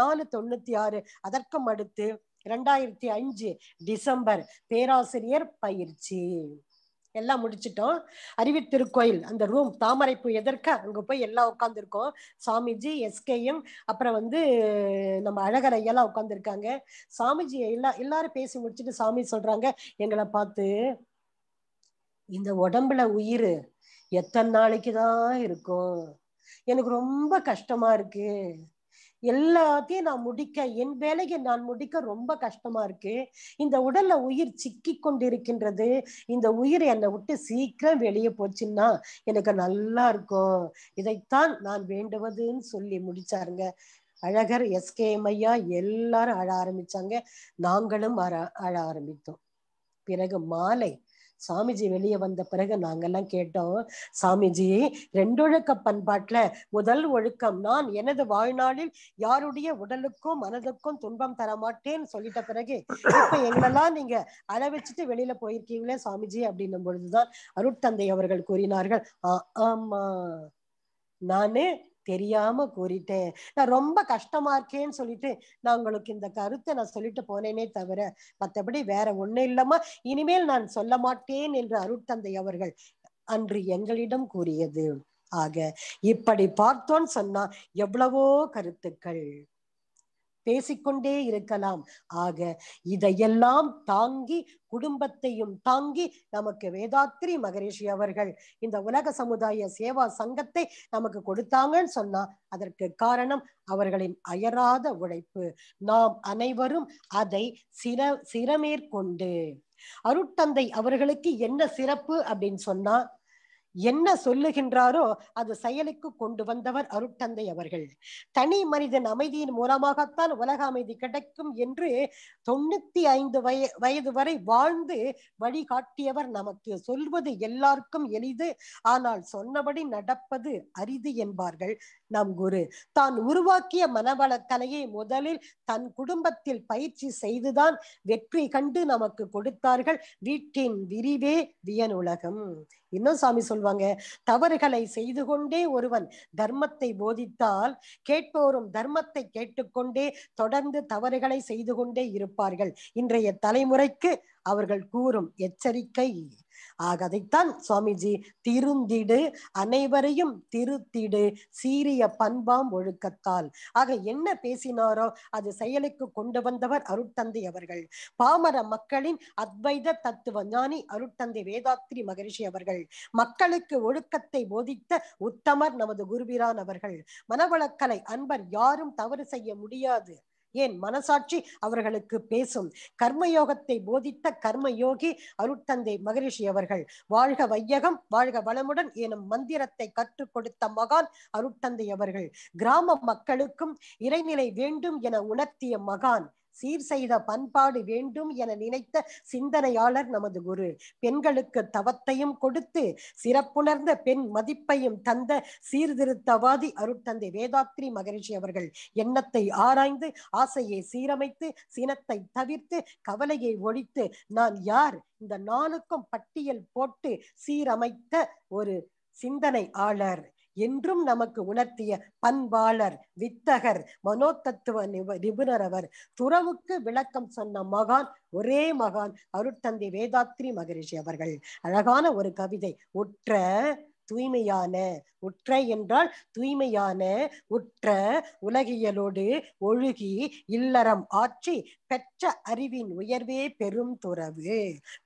நாலு தொண்ணூத்தி ஆறு அதற்கும் அடுத்து ரெண்டாயிரத்தி அஞ்சு டிசம்பர் பேராசிரியர் பயிற்சி எல்லாம் முடிச்சிட்டோம் அறிவித்திருக்கோயில் அந்த ரூம் தாமரைப்பூ எதற்க அங்கே போய் எல்லாம் உட்காந்துருக்கோம் சாமிஜி எஸ்கேஎம் அப்புறம் வந்து நம்ம அழகர் ஐயெல்லாம் உட்காந்துருக்காங்க சாமிஜி எல்லா எல்லாரும் பேசி முடிச்சுட்டு சாமி சொல்றாங்க எங்களை பார்த்து இந்த உடம்புல உயிர் எத்தனை நாளைக்கு தான் இருக்கும் எனக்கு ரொம்ப கஷ்டமா இருக்கு எல்லாத்தையும் நான் முடிக்க என் வேலையை நான் முடிக்க ரொம்ப கஷ்டமா இருக்கு இந்த உடல்ல உயிர் சிக்கி கொண்டிருக்கின்றது இந்த உயிர் என்னை விட்டு சீக்கிரம் வெளியே போச்சுன்னா எனக்கு நல்லா இருக்கும் இதைத்தான் நான் வேண்டுவதுன்னு சொல்லி முடிச்சாருங்க அழகர் எஸ்கேஎம் ஐயா எல்லாரும் அழ ஆரம்பிச்சாங்க நாங்களும் அழ ஆரம்பித்தோம் பிறகு மாலை சாமிஜி வெளியே வந்த பிறகு நாங்கெல்லாம் கேட்டோம் சாமிஜி ரெண்டொழுக்க பண்பாட்டுல முதல் ஒழுக்கம் நான் எனது வாழ்நாளில் யாருடைய உடலுக்கும் மனதுக்கும் துன்பம் தர மாட்டேன்னு சொல்லிட்ட பிறகு இப்ப எங்களெல்லாம் நீங்க அழ வச்சுட்டு வெளியில போயிருக்கீங்களே சாமிஜி அப்படின்னும் பொழுதுதான் அருட்தந்தை அவர்கள் கூறினார்கள் ஆமா நானு தெரியாம கூறிட்டேன் நான் ரொம்ப கஷ்டமா இருக்கேன்னு சொல்லிட்டு நான் உங்களுக்கு இந்த கருத்தை நான் சொல்லிட்டு போனேனே தவிர மற்றபடி வேற ஒண்ணு இல்லமா இனிமேல் நான் சொல்ல மாட்டேன் என்று அருட்தந்தை அவர்கள் அன்று எங்களிடம் கூறியது ஆக இப்படி பார்த்தோன்னு சொன்னா எவ்வளவோ கருத்துக்கள் பேசிக்கொண்டே இருக்கலாம் ஆக இதையெல்லாம் தாங்கி குடும்பத்தையும் தாங்கி நமக்கு வேதாத்ரி மகரிஷி அவர்கள் இந்த உலக சமுதாய சேவா சங்கத்தை நமக்கு கொடுத்தாங்கன்னு சொன்னா அதற்கு காரணம் அவர்களின் அயராத உழைப்பு நாம் அனைவரும் அதை சிர சிரமேற்கொண்டு அருட்தந்தை அவர்களுக்கு என்ன சிறப்பு அப்படின்னு சொன்னா என்ன சொல்லுகின்றாரோ அது செயலுக்கு கொண்டு வந்தவர் அருட்டந்தை அவர்கள் தனி மனிதன் அமைதியின் மூலமாகத்தான் உலக அமைதி கிடைக்கும் என்று தொண்ணூத்தி ஐந்து வய வயது வரை வாழ்ந்து வழிகாட்டியவர் நமக்கு சொல்வது எல்லாருக்கும் எளிது ஆனால் சொன்னபடி நடப்பது அரிது என்பார்கள் நம் குரு தான் உருவாக்கிய மனவள கலையை முதலில் தன் குடும்பத்தில் பயிற்சி செய்துதான் வெற்றி கண்டு நமக்கு கொடுத்தார்கள் வீட்டின் விரிவே வியனுலகம் இன்னும் சாமி சொல்வாங்க தவறுகளை செய்து கொண்டே ஒருவன் தர்மத்தை போதித்தால் கேட்போரும் தர்மத்தை கேட்டுக்கொண்டே தொடர்ந்து தவறுகளை செய்து கொண்டே இருப்பார்கள் இன்றைய தலைமுறைக்கு அவர்கள் கூறும் எச்சரிக்கை ஆக அதைத்தான் சுவாமிஜி திருந்திடு அனைவரையும் திருத்திடு சீரிய பண்பாம் ஒழுக்கத்தால் ஆக என்ன பேசினாரோ அது செயலுக்கு கொண்டு வந்தவர் அருட்தந்தை அவர்கள் பாமர மக்களின் அத்வைத தத்துவ ஞானி அருட்தந்தை வேதாத்ரி மகரிஷி அவர்கள் மக்களுக்கு ஒழுக்கத்தை போதித்த உத்தமர் நமது குருவிரான் அவர்கள் மனவளக்கலை அன்பர் யாரும் தவறு செய்ய முடியாது ஏன் மனசாட்சி அவர்களுக்கு பேசும் கர்மயோகத்தை போதித்த கர்மயோகி அருட்தந்தை மகரிஷி அவர்கள் வாழ்க வையகம் வாழ்க வளமுடன் எனும் மந்திரத்தை கற்றுக் கொடுத்த மகான் அருட்தந்தை அவர்கள் கிராம மக்களுக்கும் இறைநிலை வேண்டும் என உணர்த்திய மகான் சீர் செய்த பண்பாடு வேண்டும் என நினைத்த சிந்தனையாளர் நமது குரு பெண்களுக்கு தவத்தையும் கொடுத்து சிறப்புணர்ந்த பெண் மதிப்பையும் தந்த சீர்திருத்தவாதி அருட்தந்தை வேதாத்ரி மகரிஷி அவர்கள் எண்ணத்தை ஆராய்ந்து ஆசையை சீரமைத்து சினத்தை தவிர்த்து கவலையை ஒழித்து நான் யார் இந்த நாளுக்கும் பட்டியல் போட்டு சீரமைத்த ஒரு சிந்தனை ஆளர் என்றும் நமக்கு உணர்த்திய பண்பாளர் வித்தகர் மனோதத்துவ நிபுணர் அவர் துறவுக்கு விளக்கம் சொன்ன மகான் ஒரே மகான் அருட்தந்தை வேதாத்ரி மகரிஷி அவர்கள் அழகான ஒரு கவிதை உற்ற தூய்மையான உற்ற என்றால் தூய்மையான உற்ற உலகியலோடு ஒழுகி இல்லறம் ஆற்றி பெற்ற அறிவின் உயர்வே பெரும் துறவு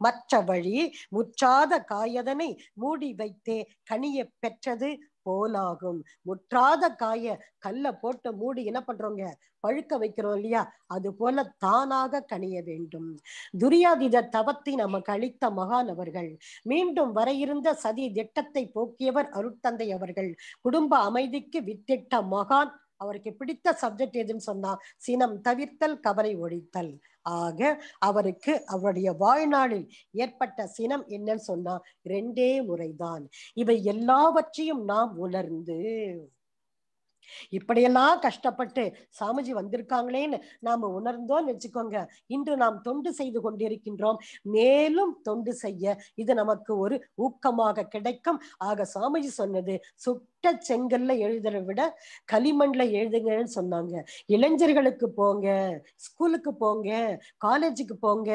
மற்ற வழி முற்றாத காயதனை மூடி வைத்தே கனிய பெற்றது கோலாகும் முற்றாத காய கல்ல போட்டு மூடி என்ன பண்றோங்க பழுக்க வைக்கிறோம் இல்லையா அது போல தானாக கணிய வேண்டும் துரியாதித தவத்தை நமக்கு அளித்த மகான் அவர்கள் மீண்டும் வர இருந்த சதி திட்டத்தை போக்கியவர் அருட்தந்தை அவர்கள் குடும்ப அமைதிக்கு வித்திட்ட மகான் அவருக்கு பிடித்த சப்ஜெக்ட் எதுன்னு சொன்னா சினம் தவிர்த்தல் கவலை ஒழித்தல் ஆக அவருக்கு அவருடைய வாழ்நாளில் ஏற்பட்ட சினம் என்னன்னு சொன்னா ரெண்டே முறைதான் இவை எல்லாவற்றையும் நாம் உணர்ந்து இப்படியெல்லாம் கஷ்டப்பட்டு சாமிஜி வந்திருக்காங்களேன்னு நாம உணர்ந்தோம்னு நினைச்சுக்கோங்க இன்று நாம் தொண்டு செய்து கொண்டிருக்கின்றோம் மேலும் தொண்டு செய்ய இது நமக்கு ஒரு ஊக்கமாக கிடைக்கும் ஆக சாமிஜி சொன்னது சுட்ட செங்கல்ல எழுதுற விட களிமண்ல எழுதுங்கன்னு சொன்னாங்க இளைஞர்களுக்கு போங்க ஸ்கூலுக்கு போங்க காலேஜுக்கு போங்க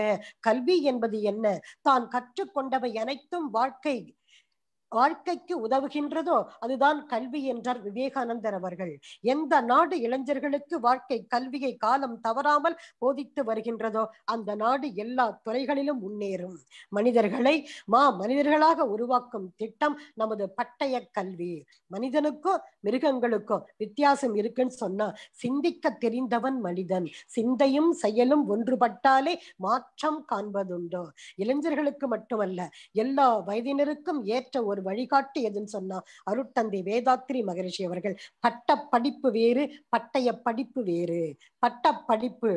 கல்வி என்பது என்ன தான் கற்றுக்கொண்டவை அனைத்தும் வாழ்க்கை வாழ்க்கைக்கு உதவுகின்றதோ அதுதான் கல்வி என்றார் விவேகானந்தர் அவர்கள் எந்த நாடு இளைஞர்களுக்கு வாழ்க்கை கல்வியை காலம் தவறாமல் போதித்து வருகின்றதோ அந்த நாடு எல்லா துறைகளிலும் முன்னேறும் மனிதர்களை மா மனிதர்களாக உருவாக்கும் திட்டம் நமது பட்டய கல்வி மனிதனுக்கோ மிருகங்களுக்கோ வித்தியாசம் இருக்குன்னு சொன்னா சிந்திக்க தெரிந்தவன் மனிதன் சிந்தையும் செயலும் ஒன்றுபட்டாலே மாற்றம் காண்பதுண்டோ இளைஞர்களுக்கு மட்டுமல்ல எல்லா வயதினருக்கும் ஏற்ற ஒரு அவர் வழிகாட்டியதுன்னு சொன்னா அருட்தந்தை வேதாத்திரி மகரிஷி அவர்கள் பட்ட படிப்பு வேறு பட்டய படிப்பு வேறு பட்ட படிப்பு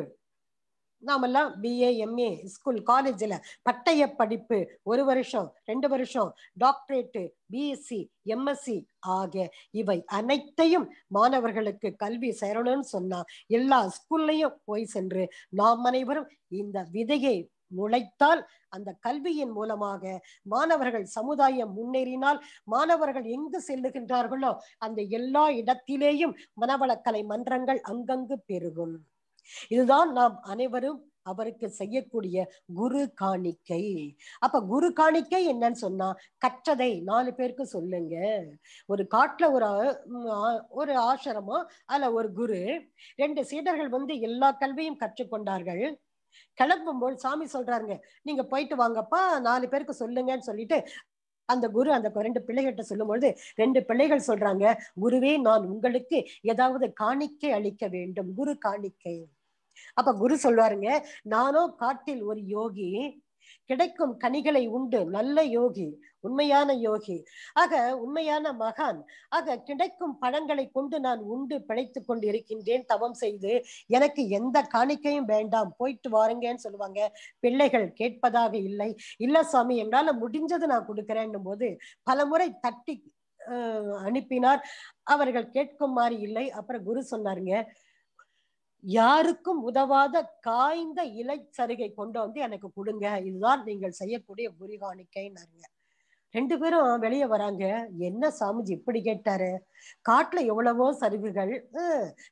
நாமெல்லாம் பிஏ எம்ஏ ஸ்கூல் காலேஜில் பட்டய படிப்பு ஒரு வருஷம் ரெண்டு வருஷம் டாக்டரேட்டு பிஎஸ்சி எம்எஸ்சி ஆகிய இவை அனைத்தையும் மாணவர்களுக்கு கல்வி சேரணும்னு சொன்னா எல்லா ஸ்கூல்லையும் போய் சென்று நாம் அனைவரும் இந்த விதையை முளைத்தால் அந்த கல்வியின் மூலமாக மாணவர்கள் சமுதாயம் முன்னேறினால் மாணவர்கள் எங்கு செல்லுகின்றார்களோ அந்த எல்லா இடத்திலேயும் மனவளக்கலை மன்றங்கள் அங்கங்கு பெருகும் இதுதான் நாம் அனைவரும் அவருக்கு செய்யக்கூடிய குரு காணிக்கை அப்ப குரு காணிக்கை என்னன்னு சொன்னா கற்றதை நாலு பேருக்கு சொல்லுங்க ஒரு காட்டுல ஒரு ஒரு ஆசிரமம் அல்ல ஒரு குரு ரெண்டு சீடர்கள் வந்து எல்லா கல்வியும் கற்றுக்கொண்டார்கள் கிளம்பும்போது சாமி சொல்றாருங்க நீங்க போயிட்டு வாங்கப்பா நாலு பேருக்கு சொல்லுங்கன்னு சொல்லிட்டு அந்த குரு அந்த ரெண்டு பிள்ளைகிட்ட சொல்லும்பொழுது ரெண்டு பிள்ளைகள் சொல்றாங்க குருவே நான் உங்களுக்கு ஏதாவது காணிக்கை அளிக்க வேண்டும் குரு காணிக்கை அப்ப குரு சொல்வாருங்க நானோ காட்டில் ஒரு யோகி கிடைக்கும் கனிகளை உண்டு நல்ல யோகி உண்மையான யோகி ஆக உண்மையான மகான் ஆக கிடைக்கும் பழங்களை கொண்டு நான் உண்டு பிழைத்து கொண்டு இருக்கின்றேன் தவம் செய்து எனக்கு எந்த காணிக்கையும் வேண்டாம் போயிட்டு வாருங்கன்னு சொல்லுவாங்க பிள்ளைகள் கேட்பதாக இல்லை இல்ல சுவாமி என்னால முடிஞ்சது நான் கொடுக்குறேன்னும் போது பல முறை தட்டி அனுப்பினார் அவர்கள் கேட்கும் மாதிரி இல்லை அப்புறம் குரு சொன்னாருங்க யாருக்கும் உதவாத காய்ந்த இலை சருகை கொண்டு வந்து எனக்கு கொடுங்க இதுதான் நீங்கள் செய்யக்கூடிய குரு காணிக்கைன்னாருங்க ரெண்டு பேரும் வெளியே வராங்க என்ன சாமிஜி இப்படி கேட்டாரு காட்டுல எவ்வளவோ சருகுகள்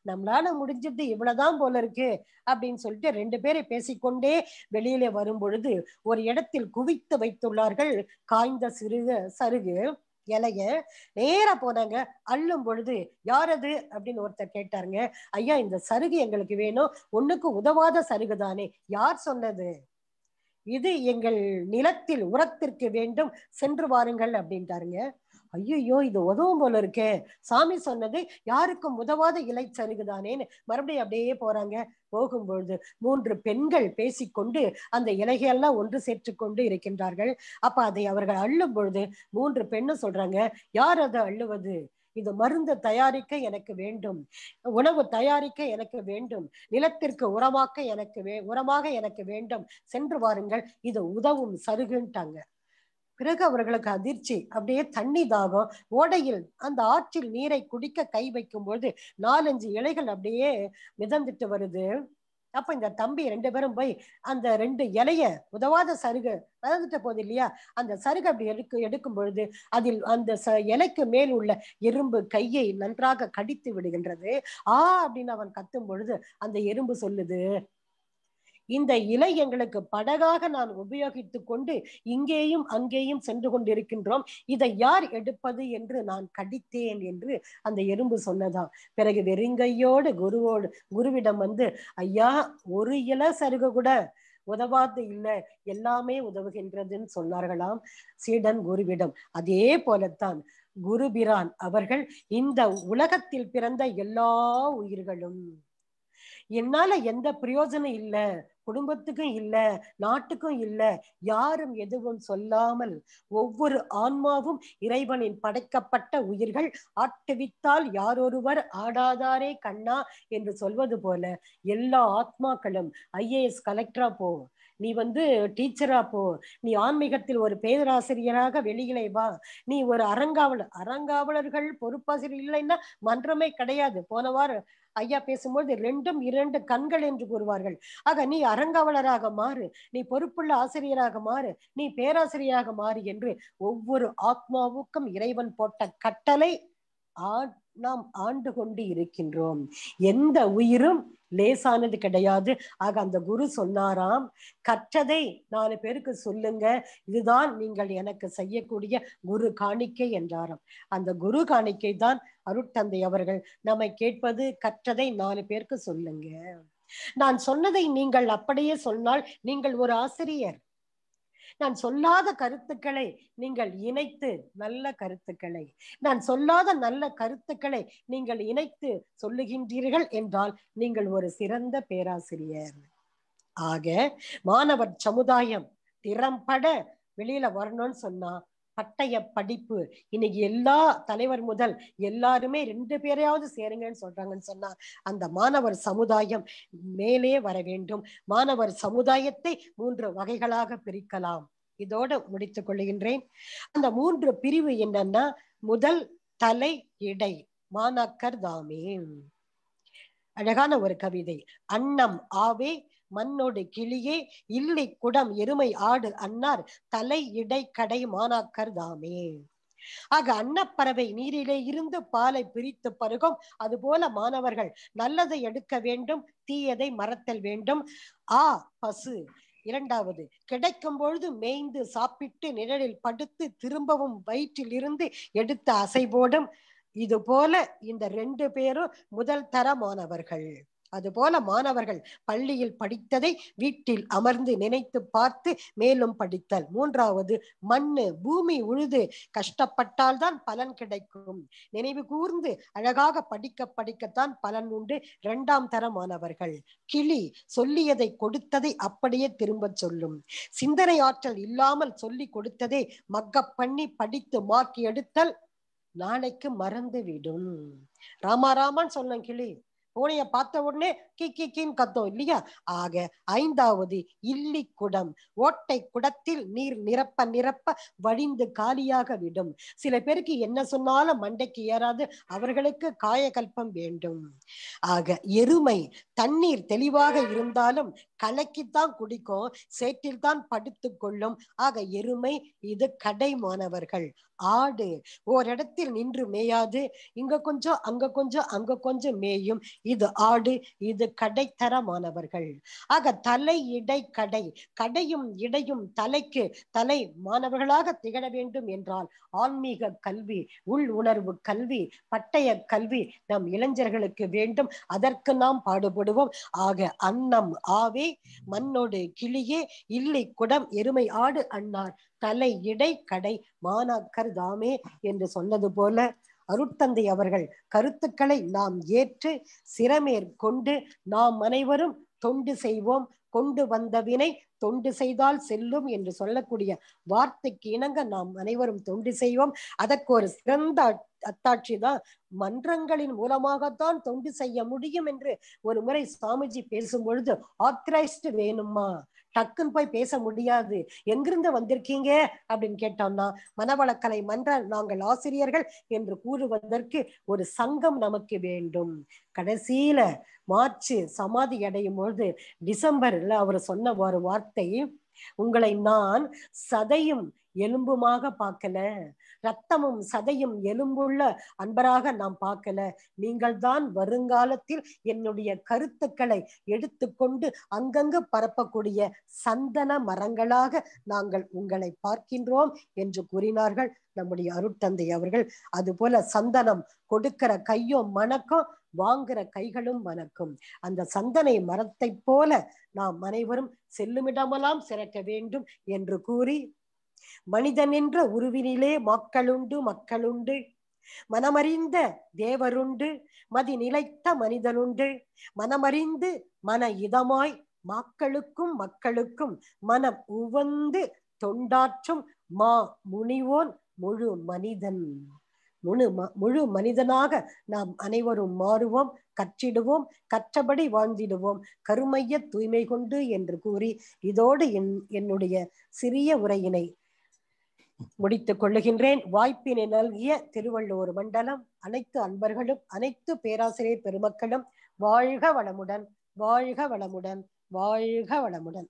நம்மளால முடிஞ்சது இவ்வளவுதான் போல இருக்கு அப்படின்னு சொல்லிட்டு ரெண்டு பேரை பேசிக்கொண்டே வெளியிலே வரும் பொழுது ஒரு இடத்தில் குவித்து வைத்துள்ளார்கள் காய்ந்த சிறுக சருகு இலைய நேர போனாங்க அள்ளும் பொழுது யாரது அப்படின்னு ஒருத்தர் கேட்டாருங்க ஐயா இந்த சருகு எங்களுக்கு வேணும் ஒண்ணுக்கு உதவாத சருகு தானே யார் சொன்னது இது எங்கள் நிலத்தில் உரத்திற்கு வேண்டும் சென்று வாருங்கள் அப்படின்ட்டாருங்க ஐயோ இது உதவும் போல இருக்கே சாமி சொன்னது யாருக்கும் உதவாத இலை சருகுதானேன்னு மறுபடியும் அப்படியே போறாங்க போகும்பொழுது மூன்று பெண்கள் பேசிக்கொண்டு அந்த இலைகையெல்லாம் ஒன்று சேர்த்து கொண்டு இருக்கின்றார்கள் அப்ப அதை அவர்கள் அள்ளும் பொழுது மூன்று பெண்ணும் சொல்றாங்க யார் அதை அள்ளுவது இது மருந்து தயாரிக்க எனக்கு வேண்டும் உணவு தயாரிக்க எனக்கு வேண்டும் நிலத்திற்கு உரமாக்க எனக்கு வே உரமாக எனக்கு வேண்டும் சென்று வாருங்கள் இது உதவும் சருகுன்ட்டாங்க பிறகு அவர்களுக்கு அதிர்ச்சி அப்படியே தண்ணி தாகம் ஓடையில் அந்த ஆற்றில் நீரை குடிக்க கை வைக்கும்போது நாலஞ்சு இலைகள் அப்படியே மிதந்துட்டு வருது அப்ப இந்த தம்பி ரெண்டு பேரும் போய் அந்த ரெண்டு இலைய உதவாத சருகு வளர்ந்துட்ட போது இல்லையா அந்த சருகு அப்படி எடுக்க எடுக்கும் பொழுது அதில் அந்த ச இலைக்கு மேல் உள்ள எறும்பு கையை நன்றாக கடித்து விடுகின்றது ஆ அப்படின்னு அவன் கத்தும் பொழுது அந்த எறும்பு சொல்லுது இந்த இலை எங்களுக்கு படகாக நான் உபயோகித்து கொண்டு இங்கேயும் அங்கேயும் சென்று கொண்டிருக்கின்றோம் இதை யார் எடுப்பது என்று நான் கடித்தேன் என்று அந்த எறும்பு சொன்னதாம் பிறகு வெறுங்கையோடு குருவோடு குருவிடம் வந்து ஐயா ஒரு இலை சருக கூட உதவாது இல்லை எல்லாமே உதவுகின்றதுன்னு சொன்னார்களாம் சீடன் குருவிடம் அதே போலத்தான் குருபிரான் அவர்கள் இந்த உலகத்தில் பிறந்த எல்லா உயிர்களும் என்னால எந்த பிரயோஜனம் இல்ல குடும்பத்துக்கும் இல்ல நாட்டுக்கும் இல்ல யாரும் எதுவும் சொல்லாமல் ஒவ்வொரு ஆன்மாவும் இறைவனின் படைக்கப்பட்ட உயிர்கள் ஆட்டுவித்தால் யாரொருவர் ஆடாதாரே கண்ணா என்று சொல்வது போல எல்லா ஆத்மாக்களும் ஐஏஎஸ் கலெக்டரா போ நீ வந்து டீச்சரா போ நீ ஆன்மீகத்தில் ஒரு பேராசிரியராக வெளியிலே வா நீ ஒரு அறங்காவலர் அறங்காவலர்கள் பொறுப்பாசிரியர் இல்லைன்னா மன்றமே கிடையாது போன வாரம் ஐயா பேசும்போது ரெண்டும் இரண்டு கண்கள் என்று கூறுவார்கள் ஆக நீ அரங்காவலராக மாறு நீ பொறுப்புள்ள ஆசிரியராக மாறு நீ பேராசிரியராக மாறு என்று ஒவ்வொரு ஆத்மாவுக்கும் இறைவன் போட்ட கட்டளை ஆண் நாம் ஆண்டு கொண்டு இருக்கின்றோம் எந்த உயிரும் லேசானது கிடையாது ஆக அந்த குரு சொன்னாராம் கற்றதை நாலு பேருக்கு சொல்லுங்க இதுதான் நீங்கள் எனக்கு செய்யக்கூடிய குரு காணிக்கை என்றாராம் அந்த குரு காணிக்கை தான் அருட்தந்தை அவர்கள் நம்மை கேட்பது கற்றதை நாலு பேருக்கு சொல்லுங்க நான் சொன்னதை நீங்கள் அப்படியே சொன்னால் நீங்கள் ஒரு ஆசிரியர் நான் சொல்லாத கருத்துக்களை நீங்கள் இணைத்து நல்ல கருத்துக்களை நான் சொல்லாத நல்ல கருத்துக்களை நீங்கள் இணைத்து சொல்லுகின்றீர்கள் என்றால் நீங்கள் ஒரு சிறந்த பேராசிரியர் ஆக மாணவர் சமுதாயம் திறம்பட வெளியில வரணும்னு சொன்னா பட்டய படிப்பு இன்னைக்கு எல்லா தலைவர் முதல் எல்லாருமே ரெண்டு பேரையாவது சேருங்கன்னு சொல்றாங்கன்னு சொன்னா அந்த மாணவர் சமுதாயம் மேலே வர வேண்டும் மாணவர் சமுதாயத்தை மூன்று வகைகளாக பிரிக்கலாம் இதோட முடித்துக் கொள்கின்றேன் அந்த மூன்று பிரிவு என்னன்னா முதல் தலை இடை மாணாக்கர் தாமே அழகான ஒரு கவிதை அன்னம் ஆவே மண்ணோடு கிளியே இல்லி குடம் எருமை ஆடு அன்னார் தலை இடை கடை மாணாக்கர் தாமே ஆக அன்னப்பறவை நீரிலே இருந்து பாலை பிரித்து பருகும் அதுபோல மாணவர்கள் நல்லதை எடுக்க வேண்டும் தீயதை மறத்தல் வேண்டும் ஆ பசு இரண்டாவது கிடைக்கும் பொழுது மேய்ந்து சாப்பிட்டு நிழலில் படுத்து திரும்பவும் வயிற்றில் இருந்து எடுத்த அசைபோடும் இது போல இந்த ரெண்டு பேரும் முதல் தரமானவர்கள் அதுபோல மாணவர்கள் பள்ளியில் படித்ததை வீட்டில் அமர்ந்து நினைத்து பார்த்து மேலும் படித்தல் மூன்றாவது மண்ணு பூமி உழுது கஷ்டப்பட்டால்தான் பலன் கிடைக்கும் நினைவு கூர்ந்து அழகாக படிக்க படிக்கத்தான் பலன் உண்டு இரண்டாம் தர மாணவர்கள் கிளி சொல்லியதை கொடுத்ததை அப்படியே திரும்ப சொல்லும் சிந்தனை ஆற்றல் இல்லாமல் சொல்லி கொடுத்ததை மக்க பண்ணி படித்து மார்க் எடுத்தல் நாளைக்கு மறந்து விடும் ராமாராமன் சொன்ன கிளி பூனையை பார்த்த உடனே கி கி கீன் கத்தோம் இல்லையா ஆக ஐந்தாவது இல்லி குடம் ஓட்டை குடத்தில் நீர் நிரப்ப நிரப்ப வழிந்து காலியாக விடும் சில பேருக்கு என்ன சொன்னாலும் மண்டைக்கு ஏறாது அவர்களுக்கு காயகல்பம் வேண்டும் ஆக எருமை தண்ணீர் தெளிவாக இருந்தாலும் கலக்கித்தான் குடிக்கும் சேற்றில் தான் படுத்து கொள்ளும் ஆக எருமை இது கடை மாணவர்கள் ஆடு ஓரிடத்தில் நின்று மேயாது இங்க கொஞ்சம் அங்க கொஞ்சம் அங்க கொஞ்சம் மேயும் இது ஆடு இது கடைத்தரமானவர்கள் ஆக தலை இடை கடை கடையும் இடையும் தலைக்கு தலை மாணவர்களாக திகழ வேண்டும் என்றால் ஆன்மீக கல்வி உள் உணர்வு கல்வி பட்டய கல்வி நம் இளைஞர்களுக்கு வேண்டும் அதற்கு நாம் பாடுபடுவோம் ஆக அன்னம் ஆவே மண்ணோடு கிளியே இல்லை குடம் எருமை ஆடு அன்னார் தலை இடை கடை மாணாக்கர் தாமே என்று சொன்னது போல அருட்தந்தை அவர்கள் கருத்துக்களை நாம் ஏற்று சிறமேற்கொண்டு நாம் அனைவரும் தொண்டு செய்வோம் கொண்டு வந்தவினை தொண்டு செய்தால் செல்லும் என்று சொல்லக்கூடிய வார்த்தைக்கு இணங்க நாம் அனைவரும் தொண்டு செய்வோம் அதற்கு ஒரு சிறந்த அத்தாட்சிதான் மன்றங்களின் மூலமாகத்தான் தொண்டு செய்ய முடியும் என்று ஒரு முறை சுவாமிஜி பேசும் பொழுது ஆத்திரைஸ்ட் வேணுமா டக்குன்னு போய் பேச முடியாது எங்கிருந்து வந்திருக்கீங்க அப்படின்னு கேட்டோம்னா மனவளக்கலை மன்ற நாங்கள் ஆசிரியர்கள் என்று கூறுவதற்கு ஒரு சங்கம் நமக்கு வேண்டும் கடைசியில மார்ச் சமாதி அடையும் பொழுது டிசம்பர்ல அவர் சொன்ன ஒரு வார்த்தை உங்களை நான் சதையும் எலும்புமாக பார்க்கல ரத்தமும் சதையும் எலும்புள்ள அன்பராக நாம் பார்க்கல நீங்கள் தான் வருங்காலத்தில் என்னுடைய கருத்துக்களை எடுத்துக்கொண்டு அங்கங்கு பரப்பக்கூடிய சந்தன மரங்களாக நாங்கள் உங்களை பார்க்கின்றோம் என்று கூறினார்கள் நம்முடைய அருட்தந்தை அவர்கள் அதுபோல சந்தனம் கொடுக்கிற கையும் மணக்கம் வாங்குற கைகளும் மணக்கும் அந்த சந்தனை மரத்தை போல நாம் அனைவரும் செல்லுமிடமெல்லாம் சிறக்க வேண்டும் என்று கூறி மனிதன் என்ற உருவினிலே மக்களுண்டு மக்களுண்டு மனமறிந்த தேவருண்டு மதி நிலைத்த மனிதனுண்டு மனமறிந்து மன இதமாய் மாக்களுக்கும் மக்களுக்கும் மனம் உவந்து தொண்டாற்றும் மா முனிவோன் முழு மனிதன் முழு முழு மனிதனாக நாம் அனைவரும் மாறுவோம் கற்றிடுவோம் கற்றபடி வாழ்ந்திடுவோம் கருமைய தூய்மை கொண்டு என்று கூறி இதோடு என் என்னுடைய சிறிய உரையினை முடித்துக் கொள்ளுகின்றேன் வாய்ப்பினை நல்கிய திருவள்ளுவர் மண்டலம் அனைத்து அன்பர்களும் அனைத்து பேராசிரியர் பெருமக்களும் வாழ்க வளமுடன் வாழ்க வளமுடன் வாழ்க வளமுடன்